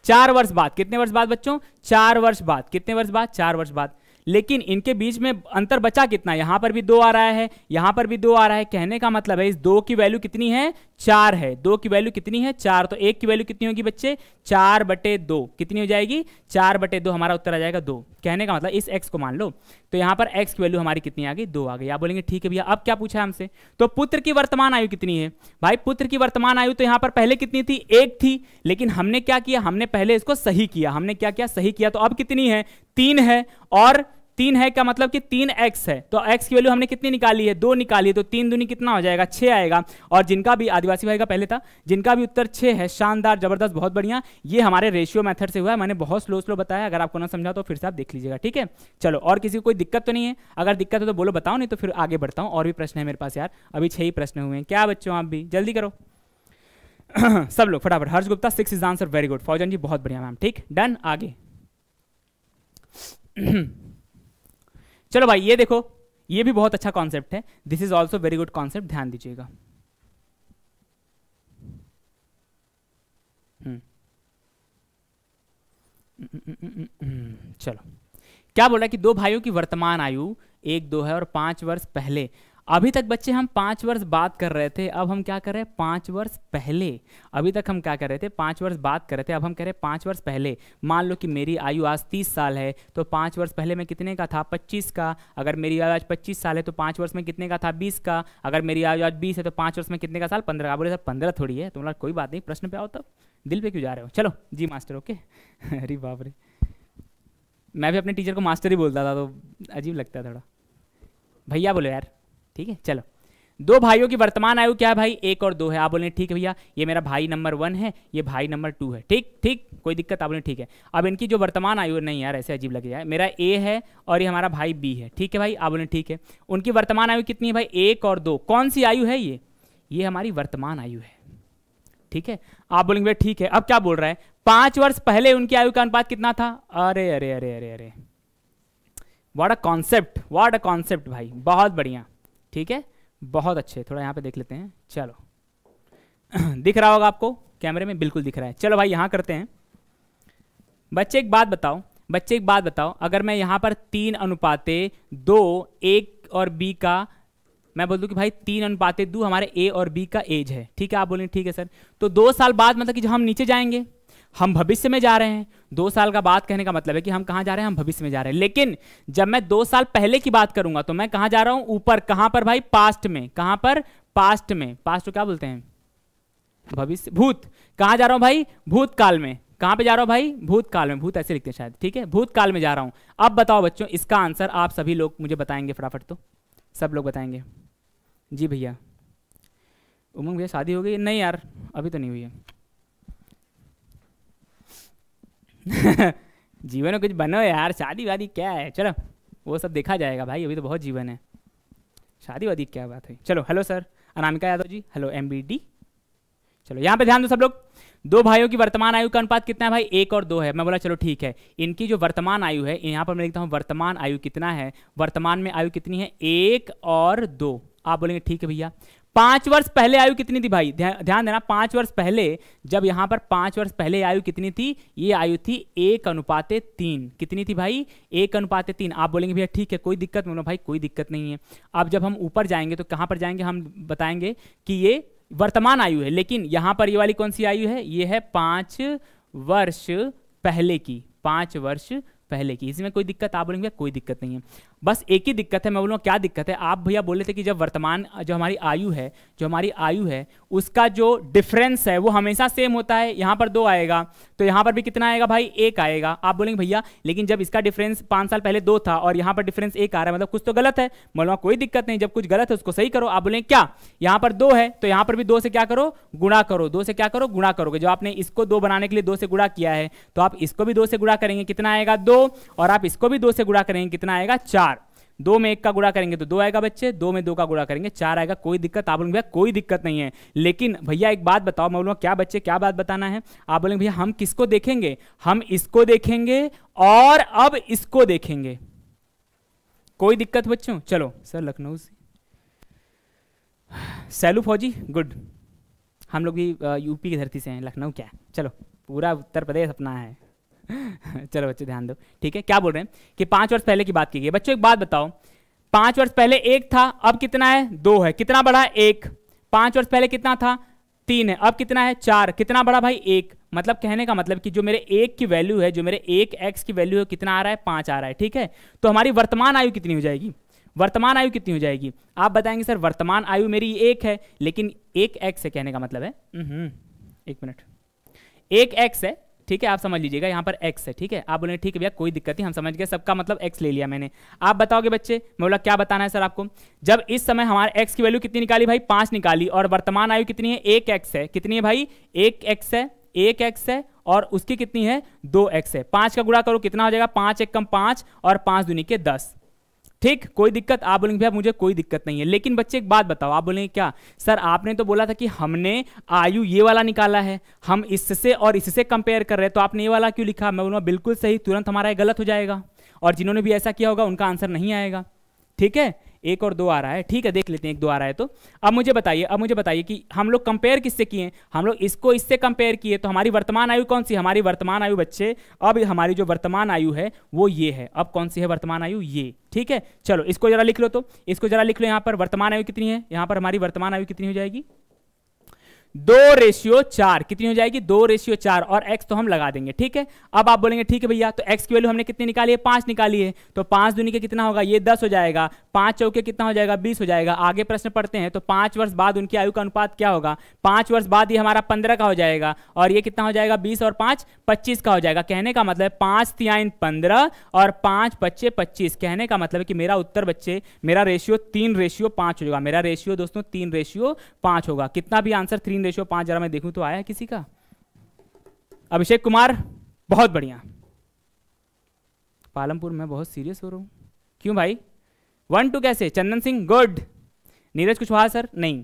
[SPEAKER 2] चार वर्ष बाद कितने वर्ष बाद बच्चों चार वर्ष बाद कितने वर्ष बाद चार वर्ष बाद लेकिन इनके बीच में अंतर बचा कितना यहां पर भी दो आ रहा है यहां पर भी दो आ रहा है कहने का मतलब है इस दो की वैल्यू कितनी है चार है दो की वैल्यू कितनी है चार तो एक की वैल्यू कितनी होगी बच्चे चार बटे दो कितनी हो जाएगी चार बटे दो हमारा उत्तर आ जाएगा दो कहने का मतलब इस एक्स को मान लो तो यहाँ पर एक्स की वैल्यू हमारी कितनी आ गई दो आ गई आप बोलेंगे ठीक है भैया अब क्या पूछा है हमसे तो पुत्र की वर्तमान आयु कितनी है भाई पुत्र की वर्तमान आयु तो यहाँ पर पहले कितनी थी एक थी लेकिन हमने क्या किया हमने पहले इसको सही किया हमने क्या किया सही किया तो अब कितनी है तीन है और तीन है का मतलब कि तीन एक्स है तो एक्स की वैल्यू हमने कितनी निकाली है दो निकाली है तो तीन दुनी कितना हो जाएगा छः आएगा और जिनका भी आदिवासी भाई का पहले था जिनका भी उत्तर छः है शानदार जबरदस्त बहुत बढ़िया ये हमारे रेशियो मेथड से हुआ है मैंने बहुत स्लो स्लो बताया अगर आपको ना समझा तो फिर से आप देख लीजिएगा ठीक है चलो और किसी को कोई दिक्कत तो नहीं है अगर दिक्कत हो तो बोलो बताओ नहीं तो फिर आगे बढ़ता हूँ और भी प्रश्न है मेरे पास यार अभी छः ही प्रश्न हुए हैं क्या बच्चों आप भी जल्दी करो *clears throat* सब लोग फटाफट Harsh Gupta six is answer very good Fauzan ji बहुत बढ़िया मैम ठीक डन आगे *clears throat* चलो भाई ये देखो ये भी बहुत अच्छा कॉन्सेप्ट है this is also very good concept ध्यान दीजिएगा हम्म। चलो क्या बोला कि दो भाइयों की वर्तमान आयु एक दो है और पांच वर्ष पहले अभी तक बच्चे हम पाँच वर्ष बात कर रहे थे अब हम क्या कर रहे हैं पाँच वर्ष पहले अभी तक हम क्या कर रहे थे पाँच वर्ष बात कर रहे थे अब हम कह रहे हैं पाँच वर्ष पहले मान लो कि मेरी आयु आज तीस साल है तो पाँच वर्ष पहले मैं कितने का था पच्चीस का अगर मेरी आयु आज पच्चीस साल है तो पाँच वर्ष में कितने का था बीस का अगर मेरी आयु आज बीस है तो पाँच वर्ष में कितने का साल पंद्रह का बोले सर पंद्रह थोड़ी है तुम्हारा कोई बात नहीं प्रश्न पे आओ तब दिल पर क्यों जा रहे हो चलो जी मास्टर ओके *laughs* अरे बाप रे मैं भी अपने टीचर को मास्टर ही बोलता था तो अजीब लगता है थोड़ा भैया बोलो यार ठीक है चलो दो भाइयों की वर्तमान आयु क्या है भाई एक और दो है आप बोले ठीक है भैया ये मेरा भाई नंबर वन है ये भाई नंबर टू है ठीक ठीक कोई दिक्कत आप बोले ठीक है अब इनकी जो वर्तमान आयु नहीं यार ऐसे अजीब लग जाए मेरा ए है और ये हमारा भाई बी है ठीक है भाई आप बोले ठीक है उनकी वर्तमान आयु कितनी है भाई एक और दो कौन सी आयु है ये ये हमारी वर्तमान आयु है ठीक है आप बोलेंगे भाई ठीक है अब क्या बोल रहा है पांच वर्ष पहले उनकी आयु का अनुपात कितना था अरे अरे अरे अरे अरे वाट a concept watt a concept भाई बहुत बढ़िया ठीक है बहुत अच्छे थोड़ा यहाँ पे देख लेते हैं चलो *clears throat* दिख रहा होगा आपको कैमरे में बिल्कुल दिख रहा है चलो भाई यहाँ करते हैं बच्चे एक बात बताओ बच्चे एक बात बताओ अगर मैं यहाँ पर तीन अनुपाते दो एक और बी का मैं बोल दूँ कि भाई तीन अनुपाते दो हमारे ए और बी का एज है ठीक है आप बोलेंगे ठीक है सर तो दो साल बाद मतलब कि जब हम नीचे जाएंगे हम भविष्य में जा रहे हैं दो साल का बात कहने का मतलब है कि हम कहाँ जा रहे हैं हम भविष्य में जा रहे हैं लेकिन जब मैं दो साल पहले की बात करूंगा तो मैं कहाँ जा रहा हूँ ऊपर कहाँ पर भाई पास्ट में कहाँ पर पास्ट में पास्ट क्या बोलते हैं भविष्य भूत कहाँ जा रहा हूँ भाई भूतकाल में कहाँ पे जा रहा हूँ भाई भूतकाल में भूत ऐसे लिखते हैं शायद ठीक है भूतकाल में जा रहा हूँ अब बताओ बच्चों इसका आंसर आप सभी लोग मुझे बताएंगे फटाफट तो सब लोग बताएंगे जी भैया उमंग भैया शादी हो गई नहीं यार अभी तो नहीं हुई है *laughs* जीवन में कुछ बनो यार शादी वादी क्या है चलो वो सब देखा जाएगा भाई अभी तो बहुत जीवन है शादी वादी क्या बात है चलो hello sir Anamika Yadav ji hello एम चलो यहाँ पे ध्यान दो सब लोग दो भाइयों की वर्तमान आयु का अनुपात कितना है भाई एक और दो है मैं बोला चलो ठीक है इनकी जो वर्तमान आयु है यहाँ पर मैं लिखता हूँ वर्तमान आयु कितना है वर्तमान में आयु कितनी है एक और दो आप बोलेंगे ठीक है भैया पांच वर्ष पहले आयु कितनी थी भाई ध्यान देना पांच वर्ष पहले जब यहां पर पांच वर्ष पहले आयु कितनी थी ये आयु थी एक अनुपाते तीन कितनी थी भाई एक अनुपाते तीन आप बोलेंगे भैया ठीक है कोई दिक्कत नहीं भाई कोई दिक्कत नहीं है अब जब हम ऊपर जाएंगे तो कहां पर जाएंगे हम बताएंगे कि ये वर्तमान आयु है लेकिन यहां पर ये वाली कौन सी आयु है ये है पांच वर्ष पहले की पांच वर्ष पहले की इसमें कोई दिक्कत आप बोलेंगे कोई दिक्कत नहीं है बस एक ही दिक्कत है मैं बोलूँगा क्या दिक्कत है आप भैया बोले थे कि जब वर्तमान जो हमारी आयु है जो हमारी आयु है उसका जो डिफरेंस है वो हमेशा सेम होता है यहाँ पर दो आएगा तो यहाँ पर भी कितना आएगा भाई एक आएगा आप बोलेंगे भैया लेकिन जब इसका डिफरेंस पाँच साल पहले दो था और यहाँ पर डिफरेंस एक आ रहा है मतलब कुछ तो गलत है बोलूँगा कोई दिक्कत नहीं जब कुछ गलत है उसको सही करो आप बोलेंगे क्या यहाँ पर दो है तो यहाँ पर भी दो से क्या करो गुणा करो दो से क्या करो गुणा करोगे जो आपने इसको दो बनाने के लिए दो से गुणा किया है तो आप इसको भी दो से गुणा करेंगे कितना आएगा दो और आप इसको भी दो से गुणा करेंगे कितना आएगा चार दो में एक का गुड़ा करेंगे तो दो आएगा बच्चे दो में दो का गुड़ा करेंगे चार आएगा कोई दिक्कत आप बोलेंगे भैया कोई दिक्कत नहीं है लेकिन भैया एक बात बताओ मैं बोलूँगा क्या बच्चे क्या बात बताना है आप बोलेंगे भैया हम किसको देखेंगे हम इसको देखेंगे और अब इसको देखेंगे कोई दिक्कत बच्चों चलो सर लखनऊ से सैलू फौजी गुड हम लोग भी यूपी की धरती से हैं लखनऊ क्या चलो पूरा उत्तर प्रदेश अपना है *laughs* चलो बच्चे ध्यान दो ठीक है क्या बोल रहे हैं कि पांच वर्ष पहले की बात की गई बच्चों एक बात बताओ पांच वर्ष पहले एक था अब कितना है दो है कितना बड़ा है एक पांच वर्ष पहले कितना था तीन है अब कितना है चार कितना बड़ा भाई एक मतलब कहने का मतलब कि जो मेरे एक की वैल्यू है जो मेरे एक एक्स की वैल्यू है कितना आ रहा है पांच आ रहा है ठीक है तो हमारी वर्तमान आयु कितनी हो जाएगी वर्तमान आयु कितनी हो जाएगी आप बताएंगे सर वर्तमान आयु मेरी एक है लेकिन एक एक्स है कहने का मतलब है हम्म, हम्म। एक मिनट एक एक्स है ठीक है आप समझ लीजिएगा यहाँ पर एक्स है ठीक है आप बोले ठीक है भैया कोई दिक्कत नहीं हम समझ गए सबका मतलब एक्स ले लिया मैंने आप बताओगे बच्चे मैं बोला क्या बताना है सर आपको जब इस समय हमारे एक्स की वैल्यू कितनी निकाली भाई पाँच निकाली और वर्तमान आयु कितनी है एक एक्स है कितनी है भाई एक एक्स है एक एक्स है और उसकी कितनी है दो एक्स है पाँच का गुड़ा करो कितना हो जाएगा पाँच एक कम पाँच और पाँच दुनिया के दस ठीक कोई दिक्कत आप बोलेंगे भैया मुझे कोई दिक्कत नहीं है लेकिन बच्चे एक बात बताओ आप बोलेंगे क्या सर आपने तो बोला था कि हमने आयु ये वाला निकाला है हम इससे और इससे कंपेयर कर रहे हैं तो आपने ये वाला क्यों लिखा मैं बोलूँगा बिल्कुल सही तुरंत हमारा गलत हो जाएगा और जिन्होंने भी ऐसा किया होगा उनका आंसर नहीं आएगा ठीक है एक और दो आ रहा है ठीक है देख लेते हैं एक दो आ रहा है तो अब मुझे बताइए अब मुझे बताइए कि हम लोग कंपेयर किससे किए हम लोग इसको इससे कंपेयर किए तो हमारी वर्तमान आयु कौन सी हमारी वर्तमान आयु बच्चे अब हमारी जो वर्तमान आयु है वो ये है अब कौन सी है वर्तमान आयु ये ठीक है चलो इसको जरा लिख लो तो इसको जरा लिख लो यहाँ पर वर्तमान आयु कितनी है यहाँ पर हमारी वर्तमान आयु कितनी हो जाएगी दो रेशियो चार कितनी हो जाएगी दो रेशियो चार और एक्स तो हम लगा देंगे ठीक है अब आप बोलेंगे ठीक है भैया तो एक्स की वैल्यू हमने कितनी निकाली है पांच निकाली है तो पांच दुनिया कितना होगा ये दस हो जाएगा पांच चौके कितना हो जाएगा बीस हो जाएगा आगे प्रश्न पढ़ते हैं तो पांच वर्ष बाद उनकी आयु का अनुपात क्या होगा पांच वर्ष बाद ये हमारा पंद्रह का हो जाएगा और ये कितना हो जाएगा बीस और पांच पच्चीस का हो जाएगा कहने का मतलब पांच तिहाइन पंद्रह और पांच पच्चे पच्चीस कहने का मतलब कि मेरा उत्तर बच्चे मेरा रेशियो तीन रेशियो पांच होगा मेरा रेशियो दोस्तों तीन रेशियो पांच होगा कितना भी आंसर थ्री विन रेशियो जरा मैं देखूँ तो आया किसी का अभिषेक कुमार बहुत बढ़िया पालमपुर में बहुत सीरियस हो रहा हूं क्यों भाई वन टू कैसे चंदन सिंह गुड नीरज कुशवाहा सर नहीं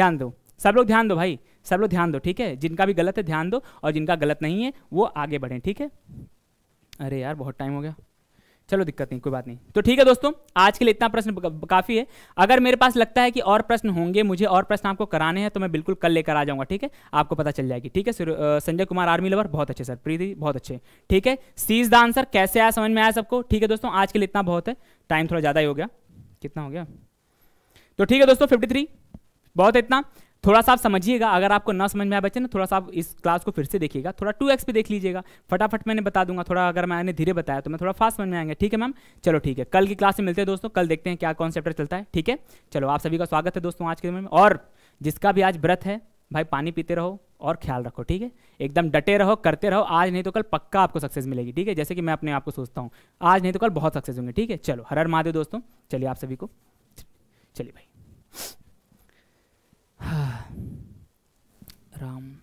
[SPEAKER 2] ध्यान दो सब लोग ध्यान दो भाई सब लोग ध्यान दो ठीक है जिनका भी गलत है ध्यान दो और जिनका गलत नहीं है वो आगे बढ़े ठीक है अरे यार बहुत टाइम हो गया चलो दिक्कत नहीं कोई बात नहीं तो ठीक है दोस्तों आज के लिए इतना प्रश्न काफ़ी है अगर मेरे पास लगता है कि और प्रश्न होंगे मुझे और प्रश्न आपको कराने हैं तो मैं बिल्कुल कल लेकर आ जाऊंगा ठीक है आपको पता चल जाएगी ठीक है संजय कुमार आर्मी लवर बहुत अच्छे सर प्रीति बहुत अच्छे ठीक है सीज द आंसर कैसे आया समझ में आया सबको ठीक है दोस्तों आज के लिए इतना बहुत है टाइम थोड़ा ज़्यादा ही हो गया कितना हो गया तो ठीक है दोस्तों फिफ्टी बहुत है इतना थोड़ा सा आप समझिएगा अगर आपको ना समझ में आए बच्चे ना थोड़ा सा आप इस क्लास को फिर से देखिएगा थोड़ा टू एक्स पे देख लीजिएगा फटाफट मैंने बता दूंगा थोड़ा अगर मैंने धीरे बताया तो मैं थोड़ा फास्ट समझ में आएंगे ठीक है मैम चलो ठीक है कल की क्लास में मिलते हैं दोस्तों कल देखते हैं क्या कॉन्सेप्ट चलता है ठीक है चलो आप सभी का स्वागत है दोस्तों आज के दिन में और जिसका भी आज व्रत है भाई पानी पीते रहो और ख्याल रखो ठीक है एकदम डटे रहो करते रहो आज नहीं तो कल पक्का आपको सक्सेस मिलेगी ठीक है जैसे कि मैं अपने आप को सोचता हूँ आज नहीं तो कल बहुत सक्सेस होंगे ठीक है चलो हर हर महादेव दोस्तों चलिए आप सभी को चलिए भाई *sighs* Ram